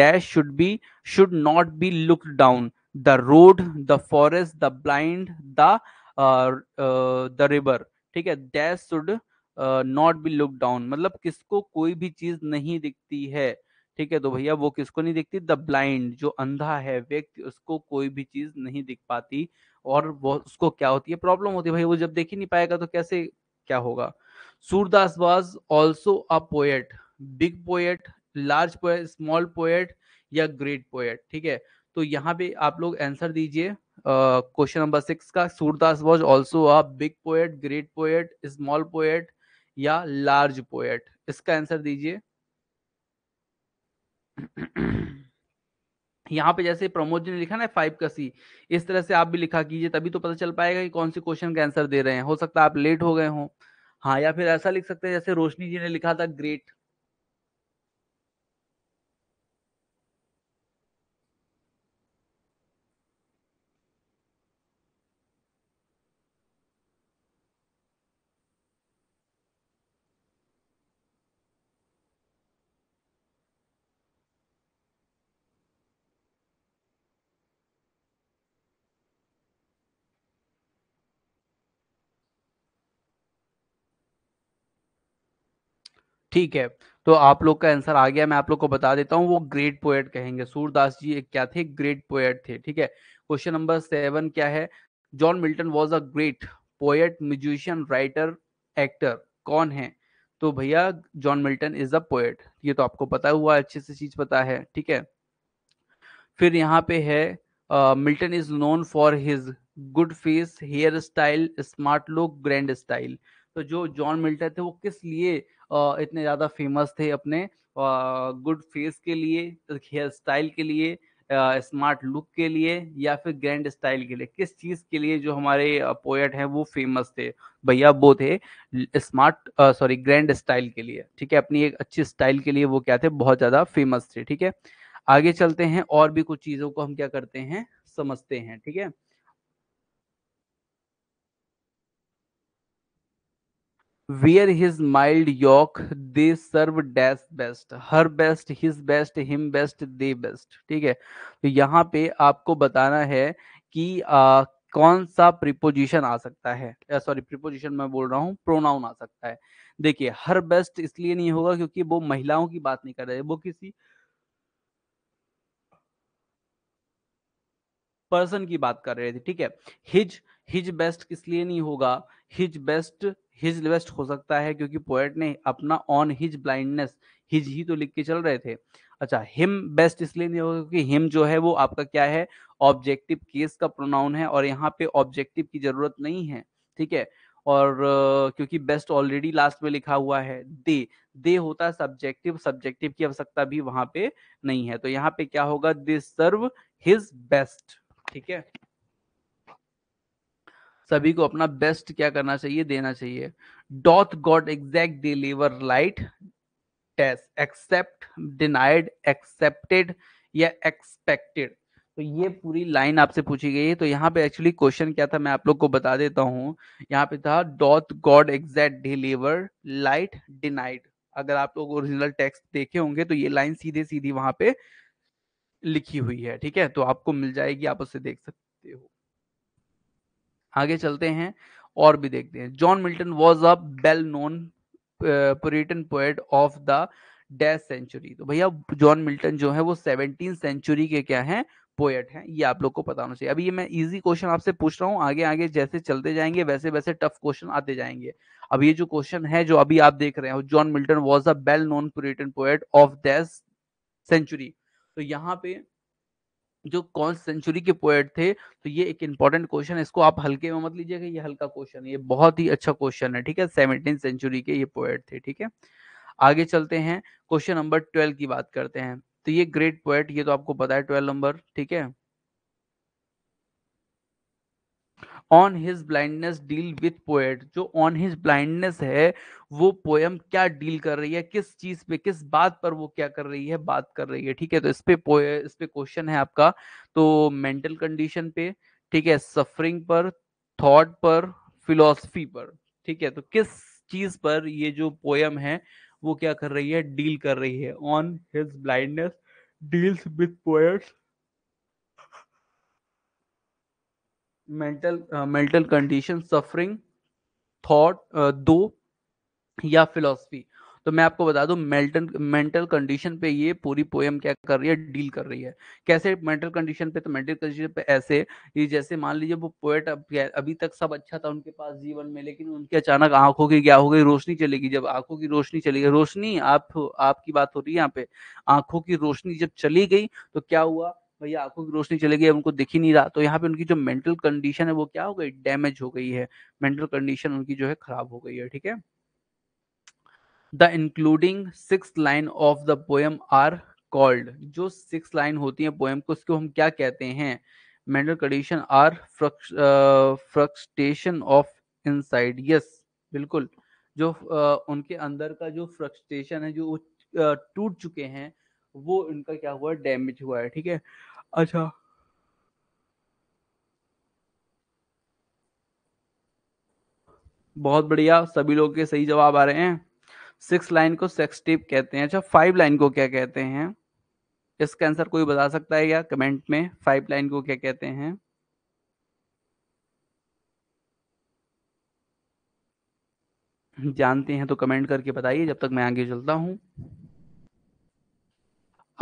[SPEAKER 1] dash should be should not be looked down the road the forest the blind the the river ठीक है dash should not be look down मतलब किसको कोई भी चीज नहीं दिखती है ठीक है तो भैया वो किसको नहीं दिखती द ब्लाइंड जो अंधा है व्यक्ति उसको कोई भी चीज नहीं दिख पाती और वो उसको क्या होती है प्रॉब्लम होती है भाई वो जब देख ही नहीं पाएगा तो कैसे क्या होगा Surdas was also a poet big poet large poet small poet या ग्रेट पोएट ठीक है तो यहाँ पे आप लोग आंसर दीजिए क्वेश्चन नंबर सिक्स का Surdas was also a big poet great poet small poet या लार्ज पोएट इसका आंसर दीजिए यहाँ पे जैसे प्रमोद जी ने लिखा ना फाइव का सी इस तरह से आप भी लिखा कीजिए तभी तो पता चल पाएगा कि कौन से क्वेश्चन का आंसर दे रहे हैं हो सकता है आप लेट हो गए हों हाँ या फिर ऐसा लिख सकते हैं जैसे रोशनी जी ने लिखा था ग्रेट ठीक है तो आप लोग का आंसर आ गया मैं आप लोग को बता देता हूँ वो ग्रेट पोएट कहेंगे सूरदास जी एक क्या थे ग्रेट पोएट थे ठीक है क्वेश्चन नंबर सेवन क्या है John Milton was a great poet musician writer actor कौन है तो भैया John Milton is a poet ये तो आपको पता हुआ अच्छे से चीज पता है ठीक है फिर यहाँ पे है Milton is known for his good face hair style smart look grand style तो जो जॉन मिल्टन थे वो किस लिए इतने ज़्यादा फेमस थे अपने गुड फेस के लिए हेयर स्टाइल के लिए स्मार्ट लुक के लिए या फिर ग्रैंड स्टाइल के लिए किस चीज़ के लिए जो हमारे पोएट हैं वो फेमस थे भैया वो थे स्मार्ट सॉरी ग्रैंड स्टाइल के लिए ठीक है अपनी एक अच्छी स्टाइल के लिए वो क्या थे बहुत ज़्यादा फेमस थे ठीक है आगे चलते हैं और भी कुछ चीज़ों को हम क्या करते हैं समझते हैं ठीक है Where his mild yoke they serve dash best her best his best him best they best ठीक है तो यहाँ पे आपको बताना है कि आ, कौन सा प्रिपोजिशन आ सकता है सॉरी प्रिपोजिशन मैं बोल रहा हूँ प्रोनाउन आ सकता है देखिए हर बेस्ट इसलिए नहीं होगा क्योंकि वो महिलाओं की बात नहीं कर रहे वो किसी पर्सन की बात कर रहे थे ठीक है हिज हिज बेस्ट किस लिए नहीं होगा हिज बेस्ट हिज बेस्ट हो सकता है क्योंकि पोएट ने अपना ऑन हिज ब्लाइंडनेस हिज ही तो लिख के चल रहे थे अच्छा हिम बेस्ट इसलिए नहीं होगा क्योंकि हिम जो है वो आपका क्या है ऑब्जेक्टिव केस का प्रोनाउन है और यहाँ पे ऑब्जेक्टिव की जरूरत नहीं है ठीक है और क्योंकि बेस्ट ऑलरेडी लास्ट में लिखा हुआ है दे दे होता सब्जेक्टिव सब्जेक्टिव की आवश्यकता भी वहां पे नहीं है तो यहाँ पे क्या होगा दे सर्व हिज बेस्ट ठीक है सभी को अपना बेस्ट क्या करना चाहिए देना चाहिए doth God exact deliver light test except denied accepted या एक्सपेक्टेड तो ये पूरी लाइन आपसे पूछी गई है तो यहाँ पे एक्चुअली क्वेश्चन क्या था मैं आप लोग को बता देता हूँ यहाँ पे था doth God exact deliver light denied अगर आप लोग ओरिजिनल टेक्स्ट देखे होंगे तो ये लाइन सीधे सीधी वहां पे लिखी हुई है ठीक है तो आपको मिल जाएगी आप उसे देख सकते हो आगे चलते हैं और भी देखते हैं John Milton was a well known Puritan poet of the dash century तो भैया जॉन मिल्टन जो है वो सेवनटीन सेंचुरी के क्या है पोएट है ये आप लोग को पता होना चाहिए अभी ये मैं इजी क्वेश्चन आपसे पूछ रहा हूँ आगे आगे जैसे चलते जाएंगे वैसे वैसे टफ क्वेश्चन आते जाएंगे अब ये जो क्वेश्चन है जो अभी आप देख रहे हो John Milton was a well known Puritan poet of dash century तो यहाँ पे जो कौन सेंचुरी के पोएट थे तो ये एक इंपॉर्टेंट क्वेश्चन है इसको आप हल्के में मत लीजिएगा ये हल्का क्वेश्चन ये बहुत ही अच्छा क्वेश्चन है ठीक है सेवनटीन सेंचुरी के ये पोएट थे ठीक है आगे चलते हैं क्वेश्चन नंबर ट्वेल्व की बात करते हैं तो ये ग्रेट पोएट ये तो आपको पता है ट्वेल्व नंबर ठीक है on his blindness deal with poet जो ऑन हिज ब्लाइंडनेस है वो पोएम क्या डील कर रही है किस चीज पे किस बात पर वो क्या कर रही है बात कर रही है ठीक है तो इस पे इस पे क्वेश्चन है आपका तो मेंटल कंडीशन पे ठीक है सफरिंग पर थॉट पर फिलोसफी पर ठीक है तो किस चीज पर ये जो पोएम है वो क्या कर रही है डील कर रही है on his blindness deals with poet's mental mental condition suffering thought दो या फिलोसफी तो मैं आपको बता दूं मेंटल मेंटल कंडीशन पे ये पूरी पोएम क्या कर रही है डील कर रही है कैसे मेंटल कंडीशन पे तो मेंटल कंडीशन पे ऐसे ये जैसे मान लीजिए वो पोएट अभी तक सब अच्छा था उनके पास जीवन में लेकिन उनकी अचानक आंखों की क्या हो गई रोशनी चलेगी जब आंखों की रोशनी चली गई रोशनी आप आपकी बात हो रही है यहाँ पे आंखों की रोशनी जब चली गई तो क्या हुआ भैया आंखों की रोशनी चली गई उनको दिख ही नहीं रहा तो यहाँ पे उनकी जो मेंटल कंडीशन है वो क्या हो गई डैमेज हो गई है मेंटल कंडीशन उनकी जो है खराब हो गई है ठीक है the including six line of the poem are called जो सिक्स लाइन होती है पोएम को उसको हम क्या कहते हैं mental condition are frustration of inside yes बिल्कुल जो uh, उनके अंदर का जो फ्रक्सटेशन है जो टूट चुके हैं वो उनका क्या हुआ डैमेज हुआ है ठीक है अच्छा बहुत बढ़िया सभी लोग के सही जवाब आ रहे हैं सिक्स लाइन को सेक्स टिप कहते हैं अच्छा फाइव लाइन को क्या कहते हैं इसका आंसर कोई बता सकता है क्या कमेंट में फाइव लाइन को क्या कहते हैं जानते हैं तो कमेंट करके बताइए जब तक मैं आगे चलता हूं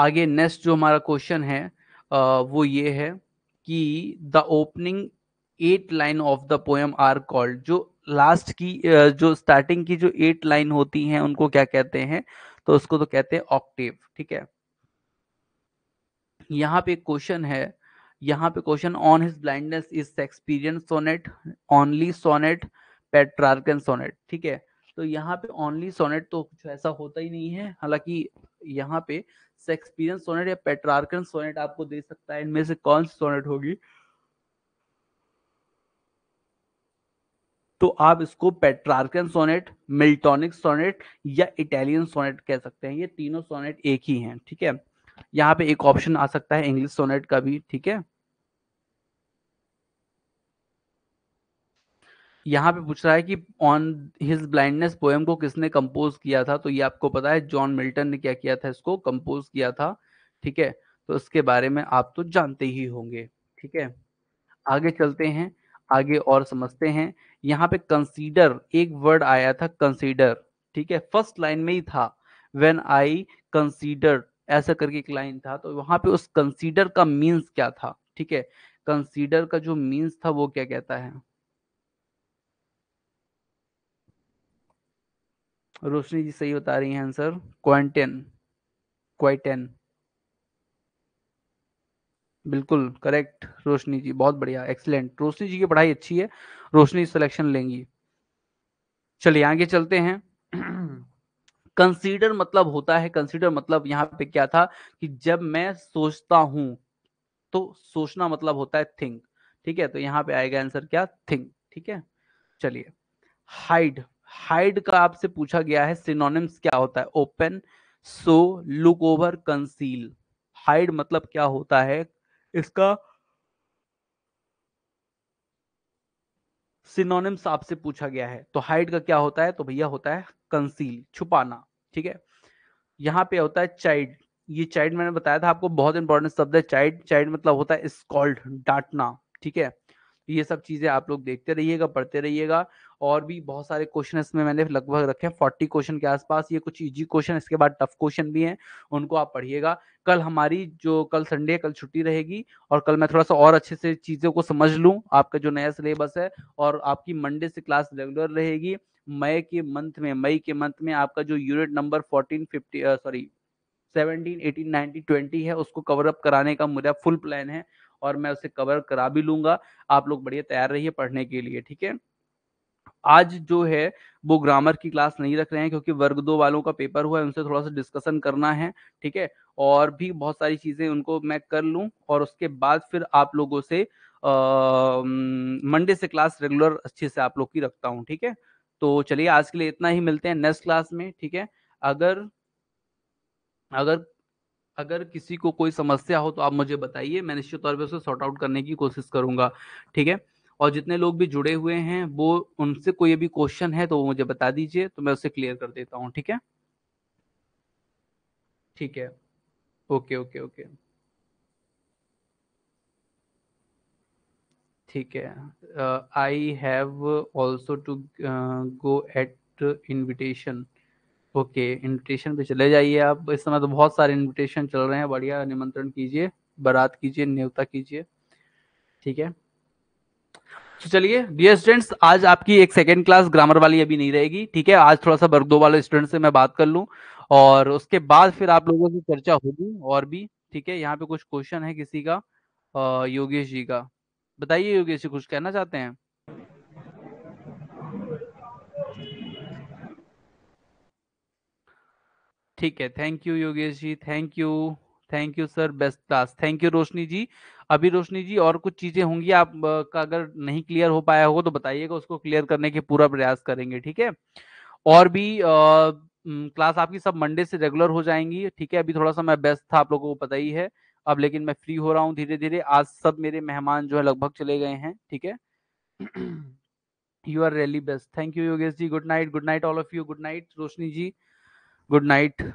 [SPEAKER 1] आगे नेक्स्ट जो हमारा क्वेश्चन है वो ये है कि the opening eight line of the poem are called जो लास्ट की जो स्टार्टिंग की जो एट लाइन होती हैं उनको क्या कहते हैं तो उसको तो कहते हैं ऑक्टेव ठीक है यहाँ पे क्वेश्चन है यहाँ पे question on his blindness is experience sonnet only sonnet Petrarchan sonnet ठीक है तो यहाँ पे ओनली सोनेट तो कुछ ऐसा होता ही नहीं है हालांकि यहाँ पे शेक्सपियन सोनेट या पेट्रार्कन सोनेट आपको दे सकता है इनमें से कौन सी सोनेट होगी तो आप इसको पेट्रार्कन सोनेट मिल्टोनिक सोनेट या इटालियन सोनेट कह सकते हैं ये तीनों सोनेट एक ही हैं ठीक है यहाँ पे एक ऑप्शन आ सकता है इंग्लिश सोनेट का भी ठीक है यहाँ पे पूछ रहा है कि ऑन हिज ब्लाइंडनेस पोएम को किसने कंपोज किया था तो ये आपको पता है जॉन मिल्टन ने क्या किया था इसको कंपोज किया था ठीक है तो इसके बारे में आप तो जानते ही होंगे ठीक है आगे चलते हैं आगे और समझते हैं यहाँ पे कंसीडर एक वर्ड आया था कंसीडर ठीक है फर्स्ट लाइन में ही था वेन आई कंसीडर ऐसा करके एक लाइन था तो वहां पे उस कंसीडर का मीन्स क्या था ठीक है कंसीडर का जो मीन्स था वो क्या कहता है रोशनी जी सही बता रही हैं आंसर क्वांटन क्वाइटेन बिल्कुल करेक्ट रोशनी जी बहुत बढ़िया एक्सलेंट रोशनी जी की पढ़ाई अच्छी है रोशनी सिलेक्शन लेंगी चलिए आगे चलते हैं कंसीडर मतलब होता है कंसीडर मतलब यहाँ पे क्या था कि जब मैं सोचता हूं तो सोचना मतलब होता है थिंक ठीक है तो यहाँ पे आएगा आंसर क्या थिंक ठीक है चलिए हाइड हाइड का आपसे पूछा गया है सिनोनिम्स क्या होता है open so look over conceal hide मतलब क्या होता है इसका सिनोनिम्स आपसे पूछा गया है तो हाइड का क्या होता है तो भैया होता है कंसील छुपाना ठीक है यहां पे होता है चाइल्ड ये चाइल्ड मैंने बताया था आपको बहुत इंपॉर्टेंट शब्द है चाइल्ड चाइल्ड मतलब होता है स्कॉल्ड डांटना ठीक है ये सब चीजें आप लोग देखते रहिएगा पढ़ते रहिएगा और भी बहुत सारे क्वेश्चन इसमें मैंने लगभग रखे हैं फोर्टी क्वेश्चन के आसपास ये कुछ इजी क्वेश्चन इसके बाद टफ क्वेश्चन भी हैं उनको आप पढ़िएगा कल हमारी जो कल संडे है कल छुट्टी रहेगी और कल मैं थोड़ा सा और अच्छे से चीज़ों को समझ लूँ आपका जो नया सिलेबस है और आपकी मंडे से क्लास रेगुलर रहेगी मई के मंथ में मई के मंथ में आपका जो unit number fourteen fifty sorry seventeen eighteen nineteen twenty है उसको कवर अप कराने का मेरा फुल प्लान है और मैं उसे कवर करा भी लूंगा आप लोग बढ़िया तैयार रहिए पढ़ने के लिए ठीक है आज जो है वो ग्रामर की क्लास नहीं रख रहे हैं क्योंकि वर्ग दो वालों का पेपर हुआ है उनसे थोड़ा सा डिस्कशन करना है ठीक है और भी बहुत सारी चीजें उनको मैं कर लूँ और उसके बाद फिर आप लोगों से मंडे से क्लास रेगुलर अच्छे से आप लोग की रखता हूँ ठीक है तो चलिए आज के लिए इतना ही मिलते हैं नेक्स्ट क्लास में ठीक है अगर अगर अगर किसी को कोई समस्या हो तो आप मुझे बताइए मैं निश्चित तौर पे उसे सॉर्ट आउट करने की कोशिश करूंगा ठीक है और जितने लोग भी जुड़े हुए हैं वो उनसे कोई अभी क्वेश्चन है तो वो मुझे बता दीजिए तो मैं उसे क्लियर कर देता हूँ ठीक है ठीक है ओके ओके ओके ठीक है I have also to go at invitation okay invitation पे चले जाइए आप इस समय तो बहुत सारे इन्विटेशन चल रहे हैं बढ़िया निमंत्रण कीजिए बारात कीजिए न्योता कीजिए ठीक है तो चलिए डियर स्टूडेंट्स आज आपकी एक सेकेंड क्लास ग्रामर वाली अभी नहीं रहेगी ठीक है आज थोड़ा सा वर्ग दो वाले स्टूडेंट से मैं बात कर लूँ और उसके बाद फिर आप लोगों से चर्चा होगी और भी ठीक है यहाँ पे कुछ क्वेश्चन है किसी का योगेश जी का बताइए योगेश जी कुछ कहना चाहते हैं ठीक है thank you Yogesh ji thank you thank you sir best class thank you Roshni ji अभी रोशनी जी और कुछ चीजें होंगी आप का अगर नहीं क्लियर हो पाया होगा तो बताइएगा उसको क्लियर करने के पूरा प्रयास करेंगे ठीक है और भी आ, क्लास आपकी सब मंडे से रेगुलर हो जाएंगी ठीक है अभी थोड़ा सा मैं बेस्ट था आप लोगों को पता ही है अब लेकिन मैं फ्री हो रहा हूँ धीरे धीरे आज सब मेरे मेहमान जो है लगभग चले गए हैं ठीक है you are really best thank you Yogesh ji good night good night all of you good night Roshni ji good night